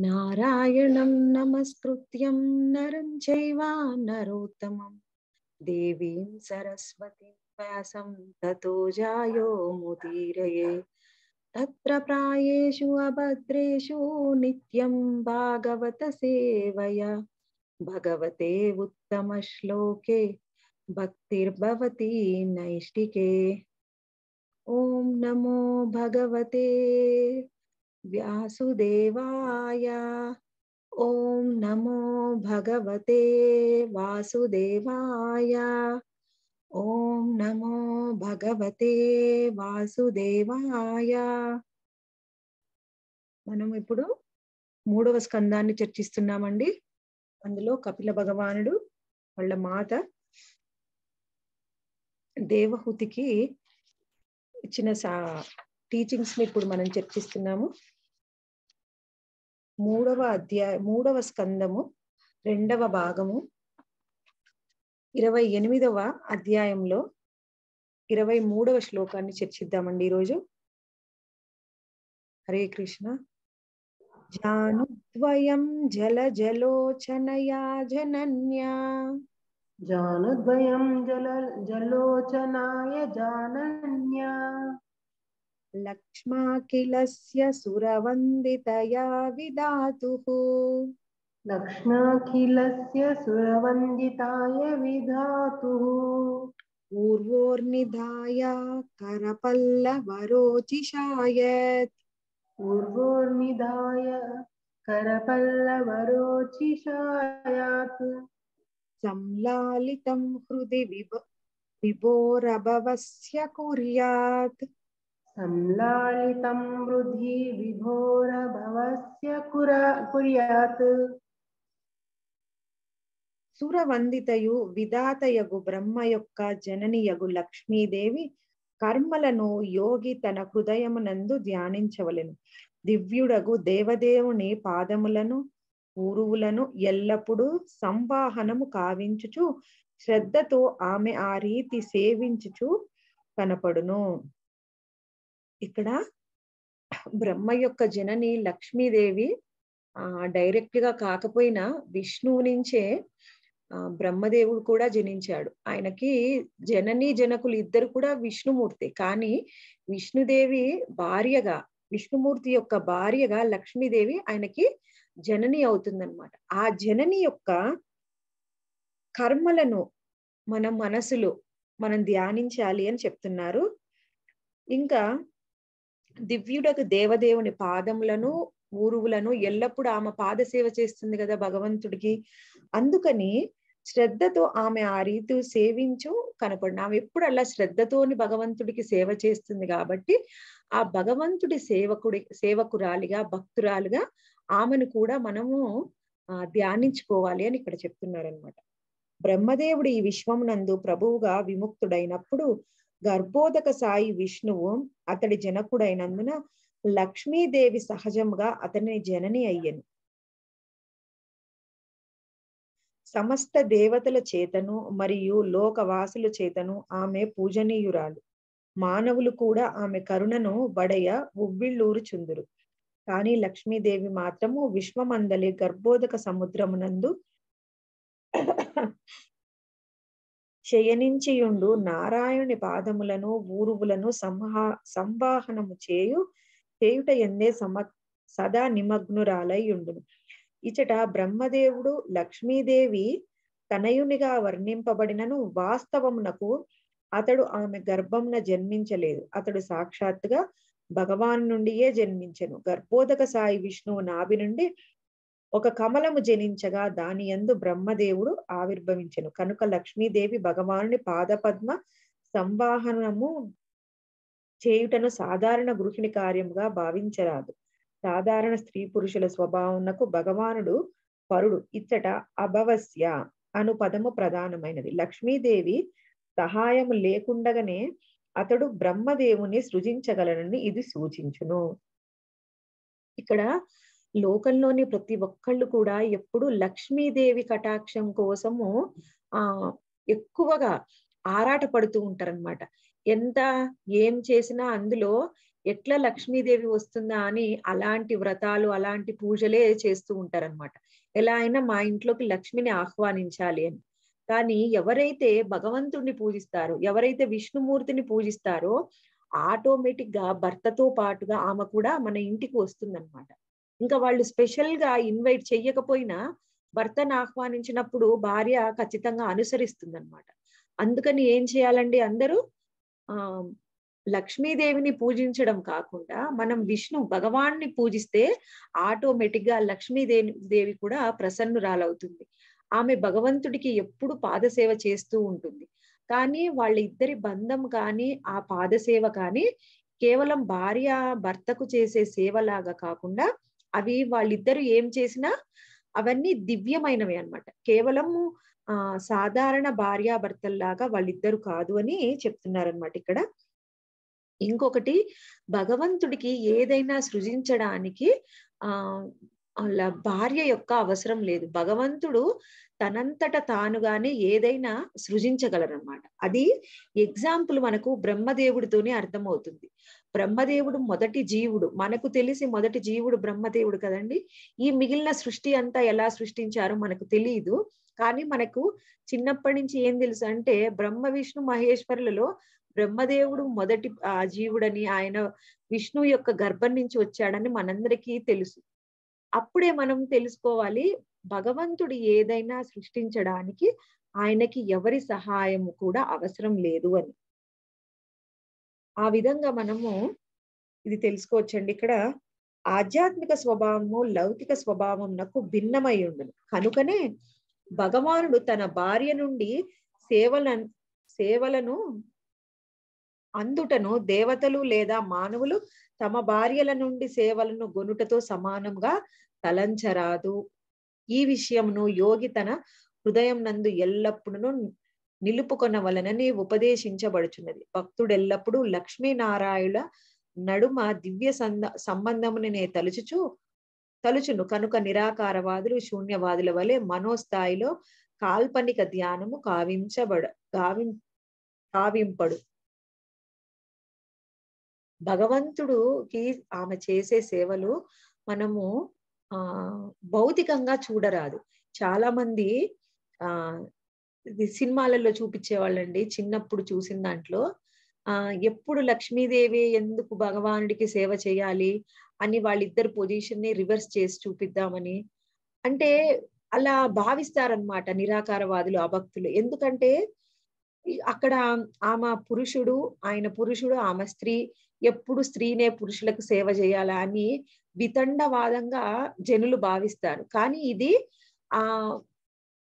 नारायण नमस्कृत नर चैव नरोत्तमं देवी सरस्वती व्यासं ततो जायो मुदीरये तत्र प्रायेषु अभद्रेषु नित्यं भागवतसेवया भगवते उत्तमश्लोके भक्तिर्भवती नैष्टिके ॐ नमो भगवते వ్యాసుదేవాయ ఓం నమో భగవతే వాసుదేవాయ ఓం నమో భగవతే వాసుదేవాయ మనం ఇప్పుడు మూడవ స్కందాన్ని చర్చిస్తున్నామండి అందులో కపిల భగవానుడు వాళ్ళ మాత దేవహుతికి ఇచ్చిన సా టీచింగ్స్ని ఇప్పుడు మనం చర్చిస్తున్నాము మూడవ అధ్యాయ మూడవ స్కందము రెండవ భాగము ఇరవై ఎనిమిదవ అధ్యాయంలో ఇరవై మూడవ శ్లోకాన్ని చర్చిద్దామండి ఈరోజు హరే కృష్ణ జానుద్వయం జల జలోచనయా జనన్యా జానుద్వయం జల జలోచనాయ జానన్యా लक्ष्माखिलस्य सुरवन्दितया विधातुः लक्ष्माखिलस्य सुरवन्दिताय विधातुः पूर्वोर्निधाय करपल्लवरोचिषायत् पूर्वोर्निधाय करपल्लवरोचिषायात् संलालितं हृदि विभोरभवस्य कुर्यात् संलालितं हृदि विभोरभवस्य కురియాత్ సురవందితయు విధాతయగు బ్రహ్మ యొక్క జననియగు లక్ష్మీదేవి కర్మలను యోగి తన హృదయమునందు ధ్యానించవలెను దివ్యుడగు దేవదేవుని పాదములను పూరువులను ఎల్లప్పుడూ సంవాహనము కావించుచు శ్రద్ధతో ఆమె ఆ రీతి సేవించుచు కనపడును ఇక్కడ బ్రహ్మ యొక్క జనని లక్ష్మీదేవి ఆ డైరెక్ట్ గా కాకపోయినా విష్ణువు నుంచే బ్రహ్మదేవుడు కూడా జనించాడు ఆయనకి జనని జనకులు ఇద్దరు కూడా విష్ణుమూర్తి కానీ విష్ణుదేవి భార్యగా విష్ణుమూర్తి యొక్క భార్యగా లక్ష్మీదేవి ఆయనకి జనని అవుతుందన్నమాట ఆ జనని యొక్క కర్మలను మన మనసులో మనం ధ్యానించాలి అని చెప్తున్నారు ఇంకా దివ్యుడకు దేవదేవుని పాదములను ఊరువులను ఎల్లప్పుడూ ఆమె పాదసేవ చేస్తుంది కదా భగవంతుడికి అందుకని శ్రద్ధతో ఆమె ఆ రీతి సేవించు కనపడిన ఆమె ఎప్పుడు అలా శ్రద్ధతోని భగవంతుడికి సేవ చేస్తుంది కాబట్టి ఆ భగవంతుడి సేవకుడి సేవకురాలిగా భక్తురాలుగా ఆమెను కూడా మనము ధ్యానించుకోవాలి అని ఇక్కడ చెప్తున్నారనమాట బ్రహ్మదేవుడు ఈ విశ్వమునందు ప్రభువుగా విముక్తుడైనప్పుడు గర్భోదక సాయి విష్ణువు అతడి జనకుడైనందున లక్ష్మీదేవి సహజంగా అతని జనని అయ్యను సమస్త దేవతల చేతను మరియు లోకవాసుల చేతను ఆమె పూజనీయురాలు మానవులు కూడా ఆమె కరుణను వడయ చుందురు కానీ లక్ష్మీదేవి మాత్రము విశ్వమందలి గర్భోదక సముద్రమునందు శయనించియుండు నారాయణుని పాదములను ఊరువులను సంహా సంవాహనము చేయు చేయుట ఎందే సమ సదా నిమగ్నురాలై ఉండు ఇచట బ్రహ్మదేవుడు లక్ష్మీదేవి తనయునిగా వర్ణింపబడినను వాస్తవమునకు అతడు ఆమె గర్భంన జన్మించలేదు అతడు సాక్షాత్తుగా భగవాన్ నుండియే జన్మించను గర్భోదక సాయి విష్ణువు నాభి నుండి ఒక కమలము జనించగా దాని ఎందు బ్రహ్మదేవుడు ఆవిర్భవించను కనుక లక్ష్మీదేవి భగవానుని పాదపద్మ సంవాహనము చేయుటను సాధారణ గృహిణి కార్యముగా భావించరాదు సాధారణ స్త్రీ పురుషుల స్వభావమునకు భగవానుడు పరుడు ఇచ్చట అభవస్య అను పదము ప్రధానమైనది లక్ష్మీదేవి సహాయం లేకుండగానే అతడు బ్రహ్మదేవుని సృజించగలనని ఇది సూచించును ఇక్కడ లోకంలోని ప్రతి ఒక్కళ్ళు కూడా ఎప్పుడు లక్ష్మీదేవి కటాక్షం కోసము ఆ ఎక్కువగా ఆరాట పడుతూ ఉంటారనమాట ఎంత ఏం చేసినా అందులో ఎట్లా లక్ష్మీదేవి వస్తుందా అని అలాంటి వ్రతాలు అలాంటి పూజలే చేస్తూ ఉంటారనమాట ఎలా అయినా మా ఇంట్లోకి లక్ష్మిని ఆహ్వానించాలి అని కానీ ఎవరైతే భగవంతుడిని పూజిస్తారో ఎవరైతే విష్ణుమూర్తిని పూజిస్తారో ఆటోమేటిక్ గా భర్తతో పాటుగా ఆమె కూడా మన ఇంటికి వస్తుందన్నమాట ఇంకా వాళ్ళు స్పెషల్ గా ఇన్వైట్ చెయ్యకపోయినా భర్తను ఆహ్వానించినప్పుడు భార్య ఖచ్చితంగా అనుసరిస్తుంది అనమాట అందుకని ఏం చేయాలండి అందరూ ఆ లక్ష్మీదేవిని పూజించడం కాకుండా మనం విష్ణు భగవాన్ని పూజిస్తే ఆటోమేటిక్ గా లక్ష్మీదేవి దేవి కూడా ప్రసన్నురాలవుతుంది ఆమె భగవంతుడికి ఎప్పుడు పాదసేవ చేస్తూ ఉంటుంది కానీ వాళ్ళిద్దరి బంధం కానీ ఆ పాదసేవ కానీ కేవలం భార్య భర్తకు చేసే సేవలాగా కాకుండా అవి వాళ్ళిద్దరు ఏం చేసినా అవన్నీ దివ్యమైనవి అనమాట కేవలము ఆ సాధారణ భార్యాభర్తల్లాగా వాళ్ళిద్దరు కాదు అని చెప్తున్నారనమాట ఇక్కడ ఇంకొకటి భగవంతుడికి ఏదైనా సృజించడానికి ఆ అలా భార్య యొక్క అవసరం లేదు భగవంతుడు తనంతట తానుగానే ఏదైనా సృజించగలరనమాట అది ఎగ్జాంపుల్ మనకు బ్రహ్మదేవుడితోనే అర్థమవుతుంది బ్రహ్మదేవుడు మొదటి జీవుడు మనకు తెలిసి మొదటి జీవుడు బ్రహ్మదేవుడు కదండి ఈ మిగిలిన సృష్టి అంతా ఎలా సృష్టించారో మనకు తెలియదు కానీ మనకు చిన్నప్పటి నుంచి ఏం తెలుసు అంటే బ్రహ్మ విష్ణు మహేశ్వరులలో బ్రహ్మదేవుడు మొదటి ఆ జీవుడని ఆయన విష్ణు యొక్క గర్భం నుంచి వచ్చాడని మనందరికీ తెలుసు అప్పుడే మనం తెలుసుకోవాలి భగవంతుడు ఏదైనా సృష్టించడానికి ఆయనకి ఎవరి సహాయము కూడా అవసరం లేదు అని ఆ విధంగా మనము ఇది తెలుసుకోవచ్చండి ఇక్కడ ఆధ్యాత్మిక స్వభావము లౌకిక నాకు భిన్నమై ఉండను కనుకనే భగవానుడు తన భార్య నుండి సేవల సేవలను అందుటను దేవతలు లేదా మానవులు తమ భార్యల నుండి సేవలను గొనుటతో సమానంగా తలంచరాదు ఈ విషయమును యోగి తన హృదయం నందు ఎల్లప్పుడూ నిలుపుకొన వలననే ఉపదేశించబడుచున్నది భక్తుడెల్లప్పుడూ లక్ష్మీనారాయణ నడుమ దివ్య సంద సంబంధమునే తలుచుచు తలుచును కనుక నిరాకారవాదులు శూన్యవాదుల వలె మనోస్థాయిలో కాల్పనిక ధ్యానము కావించబడ కావి కావింపడు భగవంతుడుకి ఆమె చేసే సేవలు మనము ఆ భౌతికంగా చూడరాదు చాలా మంది ఆ సినిమాలలో చూపించేవాళ్ళండి చిన్నప్పుడు చూసిన దాంట్లో ఆ ఎప్పుడు లక్ష్మీదేవి ఎందుకు భగవానుడికి సేవ చేయాలి అని వాళ్ళిద్దరు పొజిషన్ ని రివర్స్ చేసి చూపిద్దామని అంటే అలా భావిస్తారనమాట నిరాకారవాదులు అభక్తులు ఎందుకంటే అక్కడ ఆమె పురుషుడు ఆయన పురుషుడు ఆమె స్త్రీ ఎప్పుడు స్త్రీనే పురుషులకు సేవ చేయాలా అని వితండవాదంగా జనులు భావిస్తారు కానీ ఇది ఆ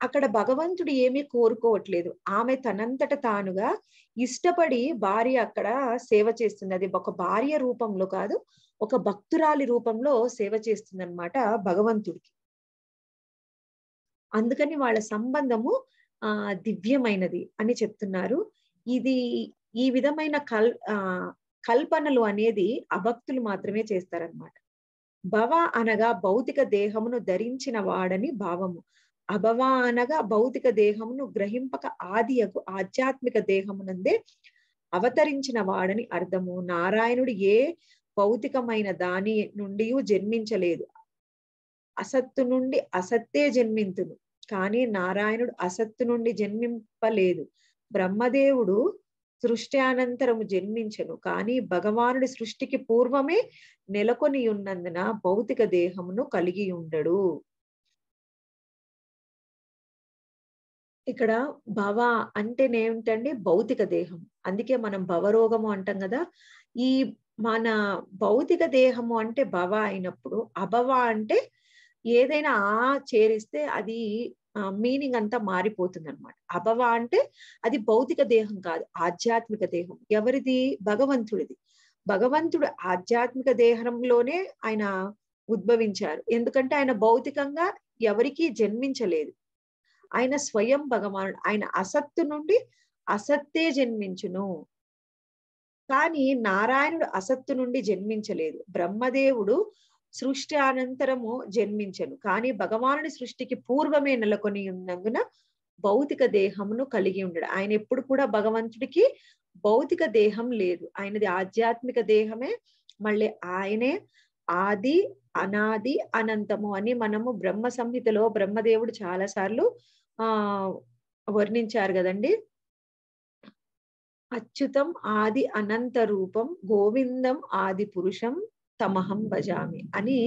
అక్కడ భగవంతుడు ఏమీ కోరుకోవట్లేదు ఆమె తనంతట తానుగా ఇష్టపడి భార్య అక్కడ సేవ చేస్తుంది అది ఒక భార్య రూపంలో కాదు ఒక భక్తురాలి రూపంలో సేవ చేస్తుంది అనమాట భగవంతుడికి అందుకని వాళ్ళ సంబంధము ఆ దివ్యమైనది అని చెప్తున్నారు ఇది ఈ విధమైన కల్ కల్పనలు అనేది అభక్తులు మాత్రమే చేస్తారనమాట భవ అనగా భౌతిక దేహమును ధరించిన వాడని భావము అభవ అనగా భౌతిక దేహమును గ్రహింపక ఆదియకు ఆధ్యాత్మిక దేహమునందే అవతరించిన వాడని అర్థము నారాయణుడు ఏ భౌతికమైన దాని నుండి జన్మించలేదు అసత్తు నుండి అసత్తే జన్మింతును కానీ నారాయణుడు అసత్తు నుండి జన్మింపలేదు బ్రహ్మదేవుడు సృష్టి అనంతరము జన్మించను కానీ భగవానుడి సృష్టికి పూర్వమే నెలకొని ఉన్నందున భౌతిక దేహమును కలిగి ఉండడు ఇక్కడ భవ అంటేనే ఏంటండి భౌతిక దేహం అందుకే మనం భవరోగము అంటాం కదా ఈ మన భౌతిక దేహము అంటే భవ అయినప్పుడు అభవ అంటే ఏదైనా ఆ చేరిస్తే అది మీనింగ్ అంతా మారిపోతుంది అనమాట అభవ అంటే అది భౌతిక దేహం కాదు ఆధ్యాత్మిక దేహం ఎవరిది భగవంతుడిది భగవంతుడు ఆధ్యాత్మిక దేహంలోనే ఆయన ఉద్భవించారు ఎందుకంటే ఆయన భౌతికంగా ఎవరికీ జన్మించలేదు ఆయన స్వయం భగవానుడు ఆయన అసత్తు నుండి అసత్తే జన్మించును కానీ నారాయణుడు అసత్తు నుండి జన్మించలేదు బ్రహ్మదేవుడు సృష్టి అనంతరము జన్మించను కానీ భగవానుడి సృష్టికి పూర్వమే నెలకొని ఉన్నందున భౌతిక దేహమును కలిగి ఉండడు ఆయన ఎప్పుడు కూడా భగవంతుడికి భౌతిక దేహం లేదు ఆయనది ఆధ్యాత్మిక దేహమే మళ్ళీ ఆయనే ఆది అనాది అనంతము అని మనము బ్రహ్మ సంహితలో బ్రహ్మదేవుడు చాలా సార్లు ఆ వర్ణించారు కదండి అచ్యుతం ఆది అనంత రూపం గోవిందం ఆది పురుషం తమహం భజామి అని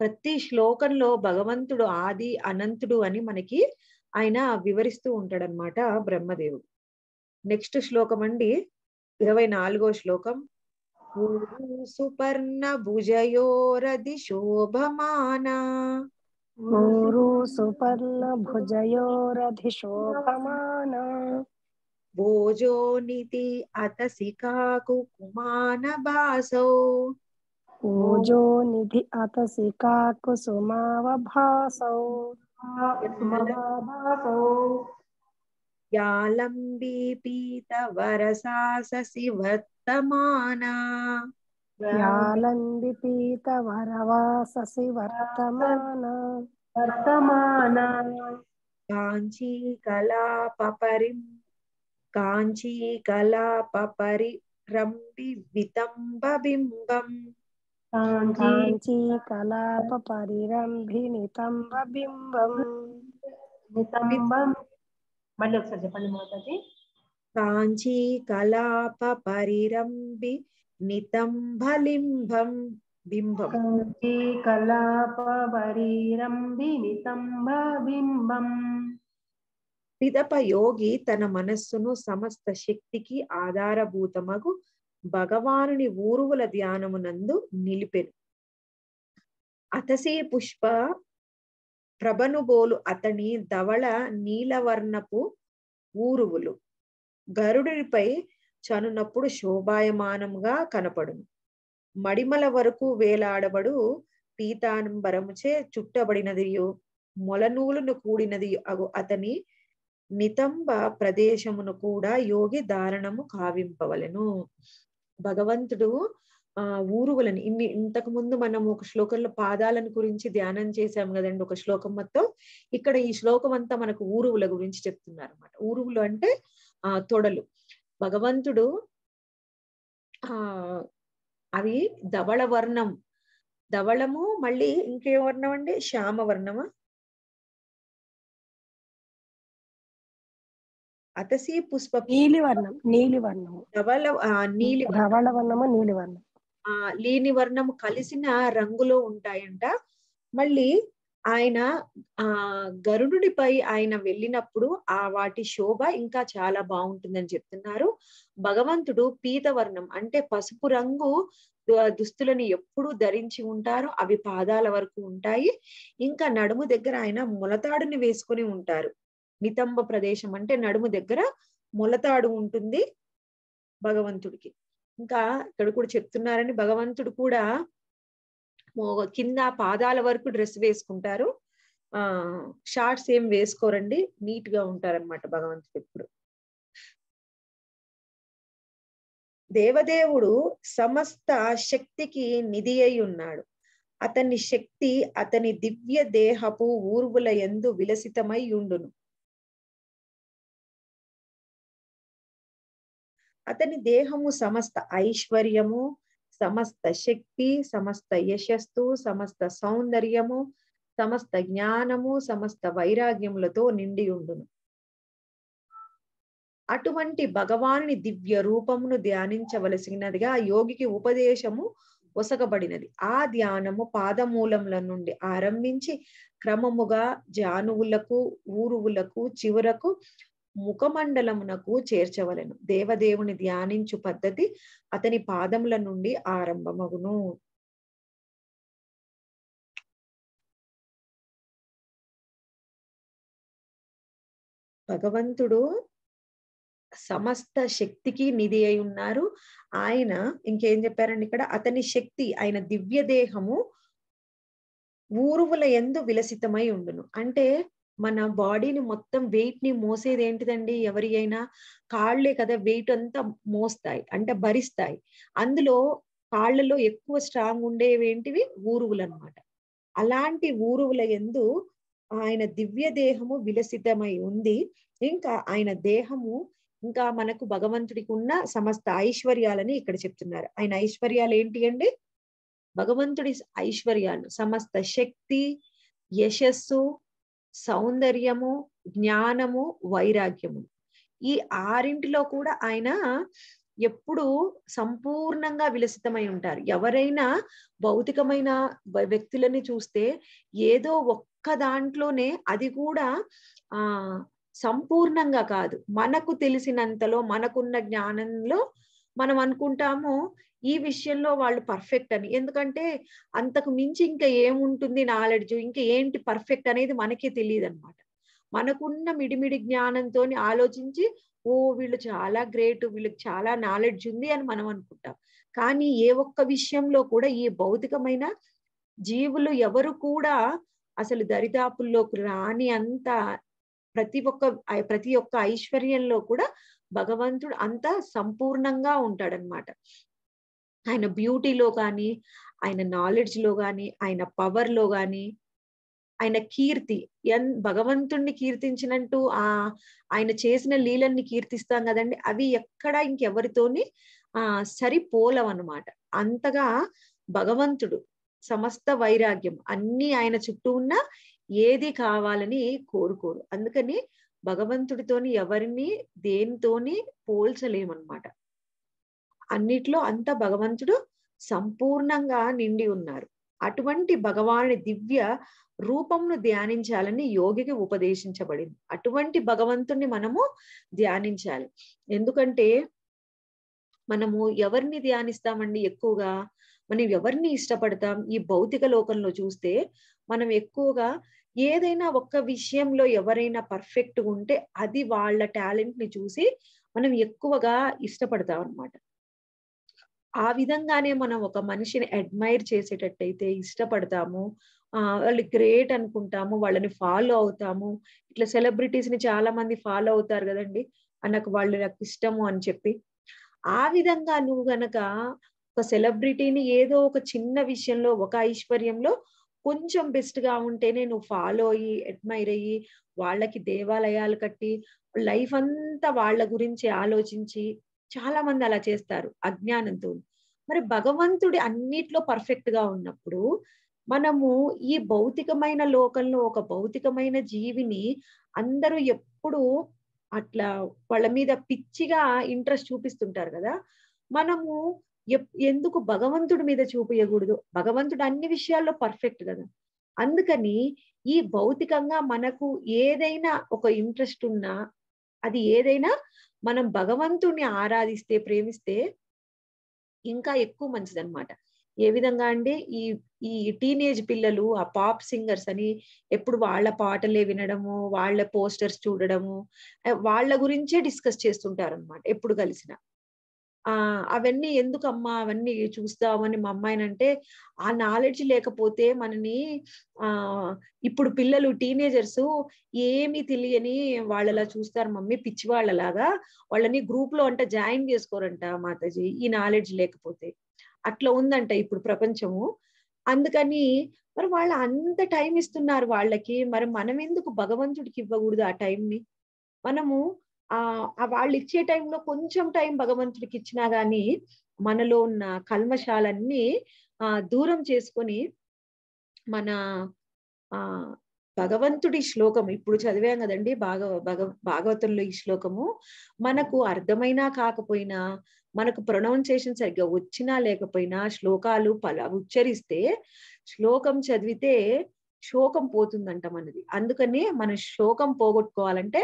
ప్రతి శ్లోకంలో భగవంతుడు ఆది అనంతుడు అని మనకి ఆయన వివరిస్తూ ఉంటాడనమాట బ్రహ్మదేవుడు నెక్స్ట్ శ్లోకం అండి ఇరవై నాలుగో శ్లోకం सुपर्ण भुजयोरधिशोभमाना गुरु सुपर्ण भुजयोरधिशोभमाना भोजो निति कुकुमान भासो भोजो निधि कुसुमाव भासो यालम्बी पीतवरसा ससिवर्तमाना यालम्बि पीतवरवा ससिवर्तमाना वर्तमाना काञ्चीकलापपरिं काञ्चीकलापपरिरम्बिवितम्बबिम्बम् काञ्चीकलापपरिरम्भिनितम्बबिम्बम् नितम्बम् మళ్ళీ ఒకసారి చెప్పండి మాతాజీ కాంచీ కలాప పరిరంబి నితంబలింబం బింబం కాంచీ కలాప బింబం పిదప యోగి తన మనస్సును సమస్త శక్తికి ఆధారభూతమగు భగవానుని ఊరువుల ధ్యానమునందు నిలిపెను అతసే పుష్ప ప్రభనుబోలు అతని ధవళ నీలవర్ణపు ఊరువులు గరుడిపై చనునప్పుడు శోభాయమానముగా కనపడును మడిమల వరకు వేలాడబడు పీతాంబరముచే చుట్టబడినది మొలనూలును కూడినది అగు అతని నితంబ ప్రదేశమును కూడా యోగి దారణము కావింపవలను భగవంతుడు ఆ ఊరుగులని ఇన్ని ఇంతకు ముందు మనం ఒక శ్లోకంలో పాదాలను గురించి ధ్యానం చేశాం కదండి ఒక శ్లోకం మొత్తం ఇక్కడ ఈ శ్లోకం అంతా మనకు ఊరువుల గురించి చెప్తున్నారు అనమాట ఊరువులు అంటే ఆ తొడలు భగవంతుడు ఆ అవి ధవళ వర్ణం ధవళము మళ్ళీ ఇంకే వర్ణం అండి శ్యామ వర్ణమా అతసి పుష్ప నీలి వర్ణం నీలి వర్ణం ధవళ నీలి ధవళ వర్ణము నీలి వర్ణం ఆ లేని వర్ణం కలిసిన రంగులో ఉంటాయంట మళ్ళీ ఆయన ఆ గరుడుడిపై ఆయన వెళ్ళినప్పుడు ఆ వాటి శోభ ఇంకా చాలా బాగుంటుందని చెప్తున్నారు భగవంతుడు పీతవర్ణం అంటే పసుపు రంగు దుస్తులను ఎప్పుడు ధరించి ఉంటారు అవి పాదాల వరకు ఉంటాయి ఇంకా నడుము దగ్గర ఆయన ములతాడుని వేసుకుని ఉంటారు నితంబ ప్రదేశం అంటే నడుము దగ్గర ములతాడు ఉంటుంది భగవంతుడికి ఇంకా ఇక్కడ కూడా చెప్తున్నారని భగవంతుడు కూడా కింద పాదాల వరకు డ్రెస్ వేసుకుంటారు ఆ షార్ట్స్ ఏం వేసుకోరండి నీట్ గా ఉంటారనమాట భగవంతుడు ఇప్పుడు దేవదేవుడు సమస్త శక్తికి నిధి అయి ఉన్నాడు అతని శక్తి అతని దివ్య దేహపు ఊర్వుల ఎందు విలసితమై ఉండును అతని దేహము సమస్త ఐశ్వర్యము సమస్త శక్తి సమస్త యశస్సు సమస్త సౌందర్యము సమస్త జ్ఞానము సమస్త వైరాగ్యములతో నిండి ఉండును అటువంటి భగవాని దివ్య రూపమును ధ్యానించవలసినదిగా యోగికి ఉపదేశము ఒసగబడినది ఆ ధ్యానము పాదమూలముల నుండి ఆరంభించి క్రమముగా జానువులకు ఊరువులకు చివరకు ముఖమండలమునకు చేర్చవలను దేవదేవుని ధ్యానించు పద్ధతి అతని పాదముల నుండి ఆరంభమగును భగవంతుడు సమస్త శక్తికి నిధి అయి ఉన్నారు ఆయన ఇంకేం చెప్పారండి ఇక్కడ అతని శక్తి ఆయన దివ్య దేహము ఊరువుల ఎందు విలసితమై ఉండును అంటే మన బాడీని మొత్తం వెయిట్ ని మోసేది ఏంటిదండి ఎవరి అయినా కాళ్ళే కదా వెయిట్ అంతా మోస్తాయి అంటే భరిస్తాయి అందులో కాళ్ళలో ఎక్కువ స్ట్రాంగ్ ఉండేవి ఏంటివి ఊరువులు అనమాట అలాంటి ఊరువుల ఎందు ఆయన దివ్య దేహము విలసితమై ఉంది ఇంకా ఆయన దేహము ఇంకా మనకు భగవంతుడికి ఉన్న సమస్త ఐశ్వర్యాలని ఇక్కడ చెప్తున్నారు ఆయన ఐశ్వర్యాలు ఏంటి అండి భగవంతుడి ఐశ్వర్యాలు సమస్త శక్తి యశస్సు సౌందర్యము జ్ఞానము వైరాగ్యము ఈ ఆరింటిలో కూడా ఆయన ఎప్పుడు సంపూర్ణంగా విలసితమై ఉంటారు ఎవరైనా భౌతికమైన వ్యక్తులని చూస్తే ఏదో ఒక్క దాంట్లోనే అది కూడా ఆ సంపూర్ణంగా కాదు మనకు తెలిసినంతలో మనకున్న జ్ఞానంలో మనం అనుకుంటాము ఈ విషయంలో వాళ్ళు పర్ఫెక్ట్ అని ఎందుకంటే అంతకు మించి ఇంకా ఏముంటుంది నాలెడ్జ్ ఇంకా ఏంటి పర్ఫెక్ట్ అనేది మనకే తెలియదు అనమాట మనకున్న మిడిమిడి జ్ఞానంతో ఆలోచించి ఓ వీళ్ళు చాలా గ్రేట్ వీళ్ళకి చాలా నాలెడ్జ్ ఉంది అని మనం అనుకుంటాం కానీ ఏ ఒక్క విషయంలో కూడా ఈ భౌతికమైన జీవులు ఎవరు కూడా అసలు దరిదాపుల్లోకి రాని అంత ప్రతి ఒక్క ప్రతి ఒక్క ఐశ్వర్యంలో కూడా భగవంతుడు అంత సంపూర్ణంగా ఉంటాడనమాట ఆయన బ్యూటీలో కానీ ఆయన నాలెడ్జ్లో కానీ ఆయన పవర్లో కానీ ఆయన కీర్తి ఎన్ భగవంతుణ్ణి కీర్తించినట్టు ఆ ఆయన చేసిన లీలన్ని కీర్తిస్తాం కదండి అవి ఎక్కడ ఇంకెవరితోని ఆ సరిపోలవన్నమాట అంతగా భగవంతుడు సమస్త వైరాగ్యం అన్ని ఆయన చుట్టూ ఉన్న ఏది కావాలని కోరుకోరు అందుకని భగవంతుడితోని ఎవరిని దేనితోని పోల్చలేమన్నమాట అన్నిట్లో అంత భగవంతుడు సంపూర్ణంగా నిండి ఉన్నారు అటువంటి భగవాని దివ్య రూపంను ధ్యానించాలని యోగికి ఉపదేశించబడింది అటువంటి భగవంతుణ్ణి మనము ధ్యానించాలి ఎందుకంటే మనము ఎవరిని ధ్యానిస్తామండి ఎక్కువగా మనం ఎవరిని ఇష్టపడతాం ఈ భౌతిక లోకంలో చూస్తే మనం ఎక్కువగా ఏదైనా ఒక్క విషయంలో ఎవరైనా పర్ఫెక్ట్ ఉంటే అది వాళ్ళ టాలెంట్ ని చూసి మనం ఎక్కువగా ఇష్టపడతాం అనమాట ఆ విధంగానే మనం ఒక మనిషిని అడ్మైర్ చేసేటట్టయితే ఇష్టపడతాము వాళ్ళు గ్రేట్ అనుకుంటాము వాళ్ళని ఫాలో అవుతాము ఇట్లా సెలబ్రిటీస్ ని చాలా మంది ఫాలో అవుతారు కదండి నాకు వాళ్ళు నాకు ఇష్టము అని చెప్పి ఆ విధంగా నువ్వు గనక ఒక సెలబ్రిటీని ఏదో ఒక చిన్న విషయంలో ఒక ఐశ్వర్యంలో కొంచెం బెస్ట్ గా ఉంటేనే నువ్వు ఫాలో అయ్యి అడ్మైర్ అయ్యి వాళ్ళకి దేవాలయాలు కట్టి లైఫ్ అంతా వాళ్ళ గురించి ఆలోచించి చాలా మంది అలా చేస్తారు అజ్ఞానంతో మరి భగవంతుడి అన్నిట్లో పర్ఫెక్ట్ గా ఉన్నప్పుడు మనము ఈ భౌతికమైన లోకంలో ఒక భౌతికమైన జీవిని అందరూ ఎప్పుడు అట్లా వాళ్ళ మీద పిచ్చిగా ఇంట్రెస్ట్ చూపిస్తుంటారు కదా మనము ఎందుకు భగవంతుడి మీద చూపించకూడదు భగవంతుడు అన్ని విషయాల్లో పర్ఫెక్ట్ కదా అందుకని ఈ భౌతికంగా మనకు ఏదైనా ఒక ఇంట్రెస్ట్ ఉన్నా అది ఏదైనా మనం భగవంతుణ్ణి ఆరాధిస్తే ప్రేమిస్తే ఇంకా ఎక్కువ మంచిదన్నమాట ఏ విధంగా అంటే ఈ ఈ టీనేజ్ పిల్లలు ఆ పాప్ సింగర్స్ అని ఎప్పుడు వాళ్ళ పాటలే వినడము వాళ్ళ పోస్టర్స్ చూడడము వాళ్ళ గురించే డిస్కస్ చేస్తుంటారు అనమాట ఎప్పుడు కలిసినా ఆ అవన్నీ ఎందుకమ్మా అవన్నీ చూస్తామని మా అమ్మాయినంటే ఆ నాలెడ్జ్ లేకపోతే మనని ఆ ఇప్పుడు పిల్లలు టీనేజర్స్ ఏమీ తెలియని వాళ్ళలా చూస్తారు మమ్మీ పిచ్చి వాళ్ళలాగా వాళ్ళని గ్రూప్ లో అంట జాయిన్ చేసుకోరంట మాతాజీ ఈ నాలెడ్జ్ లేకపోతే అట్లా ఉందంట ఇప్పుడు ప్రపంచము అందుకని మరి వాళ్ళు అంత టైం ఇస్తున్నారు వాళ్ళకి మరి మనం ఎందుకు భగవంతుడికి ఇవ్వకూడదు ఆ టైంని మనము ఆ వాళ్ళు ఇచ్చే టైంలో కొంచెం టైం భగవంతుడికి ఇచ్చినా గాని మనలో ఉన్న కల్మశాలన్నీ ఆ దూరం చేసుకొని మన ఆ భగవంతుడి శ్లోకం ఇప్పుడు చదివాం కదండి భాగవ భగవ భాగవతంలో ఈ శ్లోకము మనకు అర్థమైనా కాకపోయినా మనకు ప్రొనౌన్సియేషన్ సరిగ్గా వచ్చినా లేకపోయినా శ్లోకాలు పల ఉచ్చరిస్తే శ్లోకం చదివితే శోకం పోతుందంట మనది అందుకని మన శోకం పోగొట్టుకోవాలంటే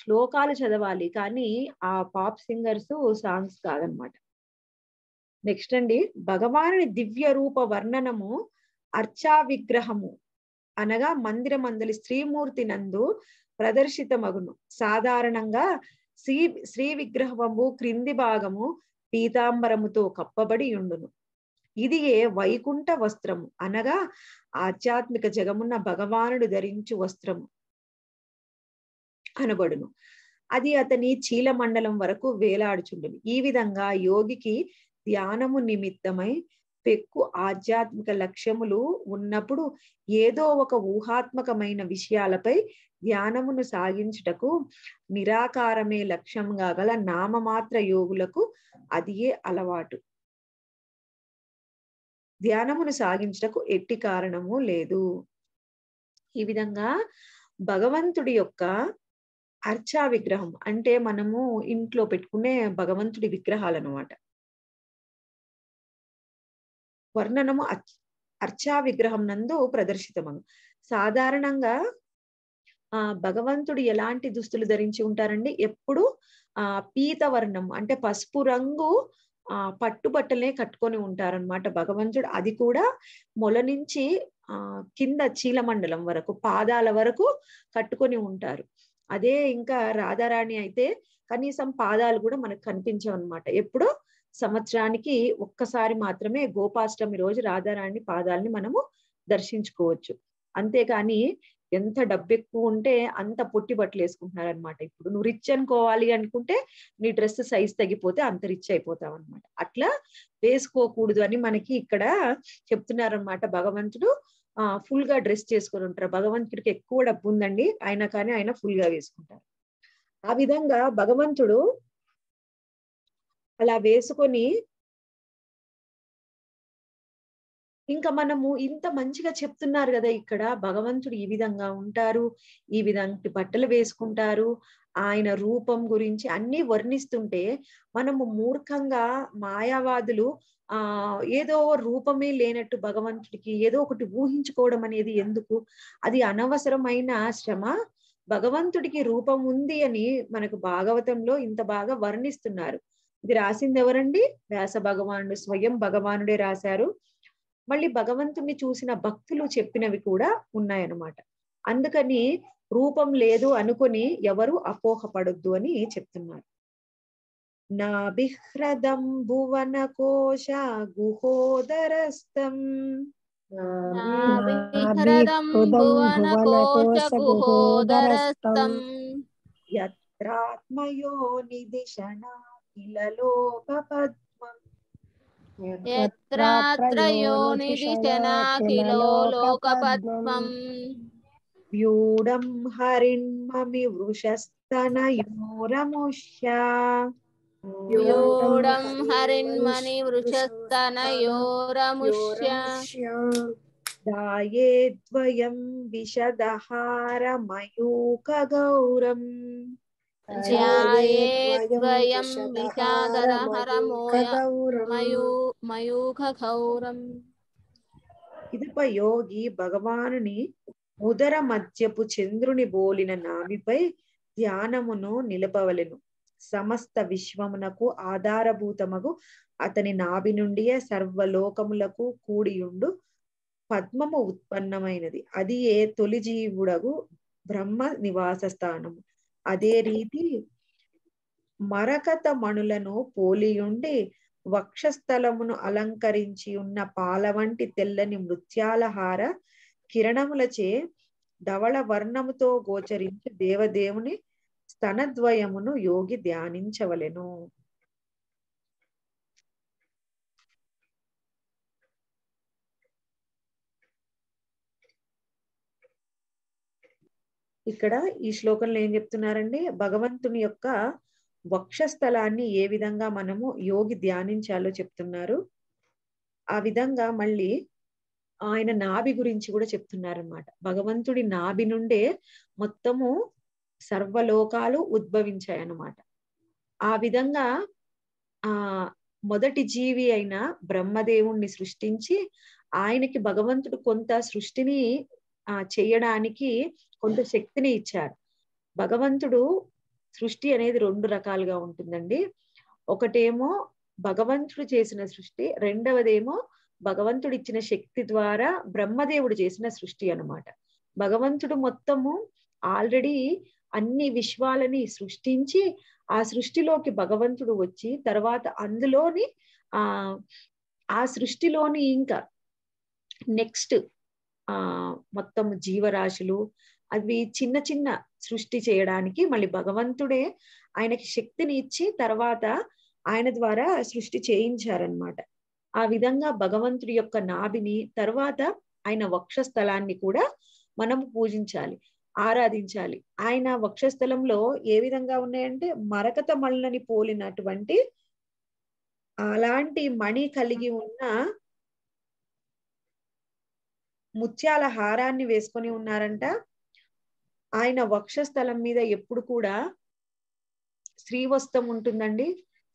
శ్లోకాలు చదవాలి కానీ ఆ పాప్ సింగర్స్ సాంగ్స్ కాదనమాట నెక్స్ట్ అండి భగవానుని దివ్య రూప వర్ణనము అర్చా విగ్రహము అనగా మందిర మందలి శ్రీమూర్తి నందు ప్రదర్శితమగును సాధారణంగా శ్రీ శ్రీ విగ్రహము క్రింది భాగము పీతాంబరముతో కప్పబడి ఉండును ఇది ఏ వైకుంఠ వస్త్రము అనగా ఆధ్యాత్మిక జగమున్న భగవానుడు ధరించు వస్త్రము కనబడును అది అతని చీల మండలం వరకు వేలాడుచుండును ఈ విధంగా యోగికి ధ్యానము నిమిత్తమై పెక్కు ఆధ్యాత్మిక లక్ష్యములు ఉన్నప్పుడు ఏదో ఒక ఊహాత్మకమైన విషయాలపై ధ్యానమును సాగించుటకు నిరాకారమే లక్ష్యంగా గల నామమాత్ర యోగులకు అదియే అలవాటు ధ్యానమును సాగించుటకు ఎట్టి కారణము లేదు ఈ విధంగా భగవంతుడి యొక్క అర్చా విగ్రహం అంటే మనము ఇంట్లో పెట్టుకునే భగవంతుడి విగ్రహాలు అనమాట వర్ణనము అర్చా విగ్రహం నందు ప్రదర్శితమను సాధారణంగా ఆ భగవంతుడు ఎలాంటి దుస్తులు ధరించి ఉంటారండి ఎప్పుడు ఆ పీత వర్ణం అంటే పసుపు రంగు ఆ పట్టుబట్టలే కట్టుకొని ఉంటారనమాట భగవంతుడు అది కూడా మొల నుంచి ఆ కింద చీలమండలం వరకు పాదాల వరకు కట్టుకొని ఉంటారు అదే ఇంకా రాధారాణి అయితే కనీసం పాదాలు కూడా మనకు కనిపించవన్నమాట ఎప్పుడు సంవత్సరానికి ఒక్కసారి మాత్రమే గోపాష్టమి రోజు రాధారాణి పాదాలని మనము దర్శించుకోవచ్చు అంతేకాని ఎంత డబ్బెక్కువ ఉంటే అంత పొట్టి బట్టలు వేసుకుంటున్నారు అనమాట ఇప్పుడు నువ్వు రిచ్ అనుకోవాలి అనుకుంటే నీ డ్రెస్ సైజ్ తగ్గిపోతే అంత రిచ్ అయిపోతావు అనమాట అట్లా వేసుకోకూడదు అని మనకి ఇక్కడ చెప్తున్నారనమాట భగవంతుడు ఫుల్ గా డ్రెస్ చేసుకొని ఉంటారు భగవంతుడికి ఎక్కువ డబ్బు ఉందండి ఆయన కానీ ఆయన ఫుల్ గా వేసుకుంటారు ఆ విధంగా భగవంతుడు అలా వేసుకొని ఇంకా మనము ఇంత మంచిగా చెప్తున్నారు కదా ఇక్కడ భగవంతుడు ఈ విధంగా ఉంటారు ఈ విధంగా బట్టలు వేసుకుంటారు ఆయన రూపం గురించి అన్ని వర్ణిస్తుంటే మనము మూర్ఖంగా మాయావాదులు ఆ ఏదో రూపమే లేనట్టు భగవంతుడికి ఏదో ఒకటి ఊహించుకోవడం అనేది ఎందుకు అది అనవసరమైన శ్రమ భగవంతుడికి రూపం ఉంది అని మనకు భాగవతంలో ఇంత బాగా వర్ణిస్తున్నారు ఇది రాసింది ఎవరండి వ్యాస భగవానుడు స్వయం భగవానుడే రాశారు మళ్ళీ భగవంతుడిని చూసిన భక్తులు చెప్పినవి కూడా ఉన్నాయన్నమాట అందుకని రూపం లేదు అనుకుని ఎవరు అపోహపడొద్దు అని చెప్తున్నారు नाभिह्रदं भुवनकोश गुहोदरस्तम् यत्रात्मयो निदिशना किल लोकपद्मम् यत्रात्रयो निदिशना किलो लोकपद्मम् हरिण्ममि वृषस्तनयोरमुष्या యోడం హరిన్మని వృషస్తన యోరముష్య దాయే ద్వయం విశదహార మయూక గౌరం ఇదిపై యోగి భగవానుని ఉదర మధ్యపు చంద్రుని బోలిన నావిపై ధ్యానమును నిలపవలను సమస్త విశ్వమునకు ఆధారభూతమగు అతని నాభి నుండి సర్వలోకములకు కూడియుండు పద్మము ఉత్పన్నమైనది అది ఏ తొలి జీవుడగు బ్రహ్మ నివాస స్థానము అదే రీతి మరకత మణులను పోలియుండి వక్షస్థలమును అలంకరించి ఉన్న పాల వంటి తెల్లని మృత్యాలహార కిరణములచే ధవళ వర్ణముతో గోచరించి దేవదేవుని ద్వయమును యోగి ధ్యానించవలెను ఇక్కడ ఈ శ్లోకంలో ఏం చెప్తున్నారండి భగవంతుని యొక్క వక్షస్థలాన్ని ఏ విధంగా మనము యోగి ధ్యానించాలో చెప్తున్నారు ఆ విధంగా మళ్ళీ ఆయన నాభి గురించి కూడా చెప్తున్నారనమాట భగవంతుడి నాభి నుండే మొత్తము సర్వలోకాలు ఉద్భవించాయన్నమాట ఆ విధంగా ఆ మొదటి జీవి అయిన బ్రహ్మదేవుణ్ణి సృష్టించి ఆయనకి భగవంతుడు కొంత సృష్టిని ఆ చేయడానికి కొంత శక్తిని ఇచ్చారు భగవంతుడు సృష్టి అనేది రెండు రకాలుగా ఉంటుందండి ఒకటేమో భగవంతుడు చేసిన సృష్టి రెండవదేమో భగవంతుడు ఇచ్చిన శక్తి ద్వారా బ్రహ్మదేవుడు చేసిన సృష్టి అనమాట భగవంతుడు మొత్తము ఆల్రెడీ అన్ని విశ్వాలని సృష్టించి ఆ సృష్టిలోకి భగవంతుడు వచ్చి తర్వాత అందులోని ఆ ఆ సృష్టిలోని ఇంకా నెక్స్ట్ ఆ మొత్తం జీవరాశులు అవి చిన్న చిన్న సృష్టి చేయడానికి మళ్ళీ భగవంతుడే ఆయనకి శక్తిని ఇచ్చి తర్వాత ఆయన ద్వారా సృష్టి చేయించారనమాట ఆ విధంగా భగవంతుడి యొక్క నాభిని తర్వాత ఆయన వక్షస్థలాన్ని కూడా మనం పూజించాలి ఆరాధించాలి ఆయన వక్షస్థలంలో ఏ విధంగా ఉన్నాయంటే మరకత మళ్ళని పోలినటువంటి అలాంటి మణి కలిగి ఉన్న ముత్యాల హారాన్ని వేసుకొని ఉన్నారంట ఆయన వక్షస్థలం మీద ఎప్పుడు కూడా శ్రీవస్తం ఉంటుందండి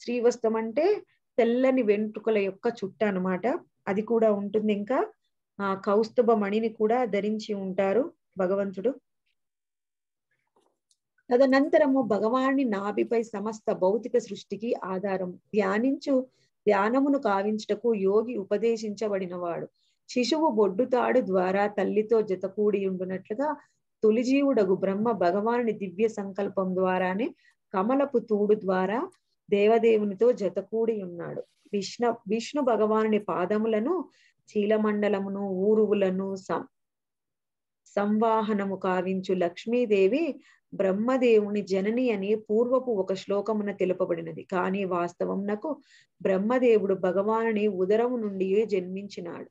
శ్రీవస్తం అంటే తెల్లని వెంట్రుకల యొక్క చుట్ట అనమాట అది కూడా ఉంటుంది ఇంకా ఆ కౌస్తభ మణిని కూడా ధరించి ఉంటారు భగవంతుడు తదనంతరము భగవాన్ని నాభిపై సమస్త భౌతిక సృష్టికి ఆధారం ధ్యానించు ధ్యానమును కావించుటకు యోగి ఉపదేశించబడినవాడు శిశువు బొడ్డుతాడు ద్వారా తల్లితో జతకూడి ఉండునట్లుగా తొలిజీవుడగు బ్రహ్మ భగవాని దివ్య సంకల్పం ద్వారానే కమలపు తూడు ద్వారా దేవదేవునితో జతకూడి ఉన్నాడు విష్ణు విష్ణు భగవాని పాదములను చీలమండలమును ఊరువులను సంవాహనము కావించు లక్ష్మీదేవి బ్రహ్మదేవుని జనని అని పూర్వపు ఒక శ్లోకమున తెలుపబడినది కానీ వాస్తవం నాకు బ్రహ్మదేవుడు భగవానుని ఉదరము నుండి జన్మించినాడు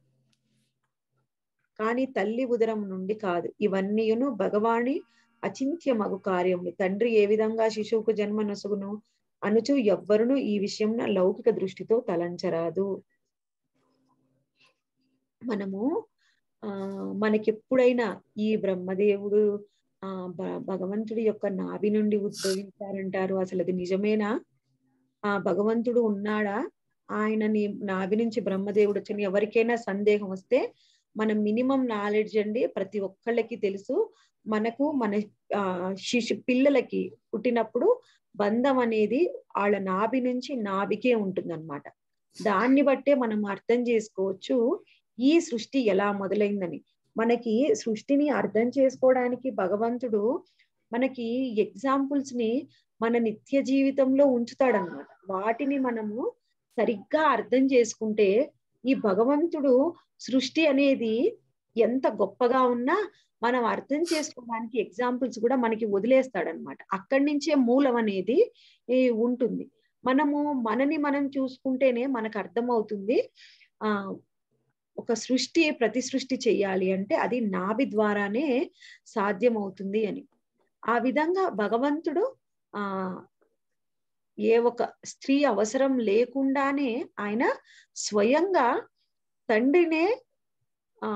కానీ తల్లి ఉదరం నుండి కాదు ఇవన్నీయును భగవాని మగు కార్యములు తండ్రి ఏ విధంగా శిశువుకు నసుగును అనుచు ఎవ్వరును ఈ విషయం లౌకిక దృష్టితో తలంచరాదు మనము ఆ మనకెప్పుడైనా ఈ బ్రహ్మదేవుడు ఆ భగవంతుడి యొక్క నాభి నుండి ఉద్భవించారంటారు అసలు అది నిజమేనా ఆ భగవంతుడు ఉన్నాడా ఆయనని నాభి నుంచి బ్రహ్మదేవుడు వచ్చని ఎవరికైనా సందేహం వస్తే మన మినిమం నాలెడ్జ్ అండి ప్రతి ఒక్కళ్ళకి తెలుసు మనకు మన శిశు పిల్లలకి పుట్టినప్పుడు బంధం అనేది వాళ్ళ నాభి నుంచి నాభికే ఉంటుందన్నమాట దాన్ని బట్టే మనం అర్థం చేసుకోవచ్చు ఈ సృష్టి ఎలా మొదలైందని మనకి సృష్టిని అర్థం చేసుకోవడానికి భగవంతుడు మనకి ఎగ్జాంపుల్స్ ని మన నిత్య జీవితంలో ఉంచుతాడనమాట వాటిని మనము సరిగ్గా అర్థం చేసుకుంటే ఈ భగవంతుడు సృష్టి అనేది ఎంత గొప్పగా ఉన్నా మనం అర్థం చేసుకోవడానికి ఎగ్జాంపుల్స్ కూడా మనకి వదిలేస్తాడనమాట అక్కడి నుంచే మూలం అనేది ఉంటుంది మనము మనని మనం చూసుకుంటేనే మనకు అర్థమవుతుంది ఆ ఒక సృష్టి ప్రతి సృష్టి చెయ్యాలి అంటే అది నాభి ద్వారానే సాధ్యమవుతుంది అని ఆ విధంగా భగవంతుడు ఆ ఏ ఒక స్త్రీ అవసరం లేకుండానే ఆయన స్వయంగా తండ్రినే ఆ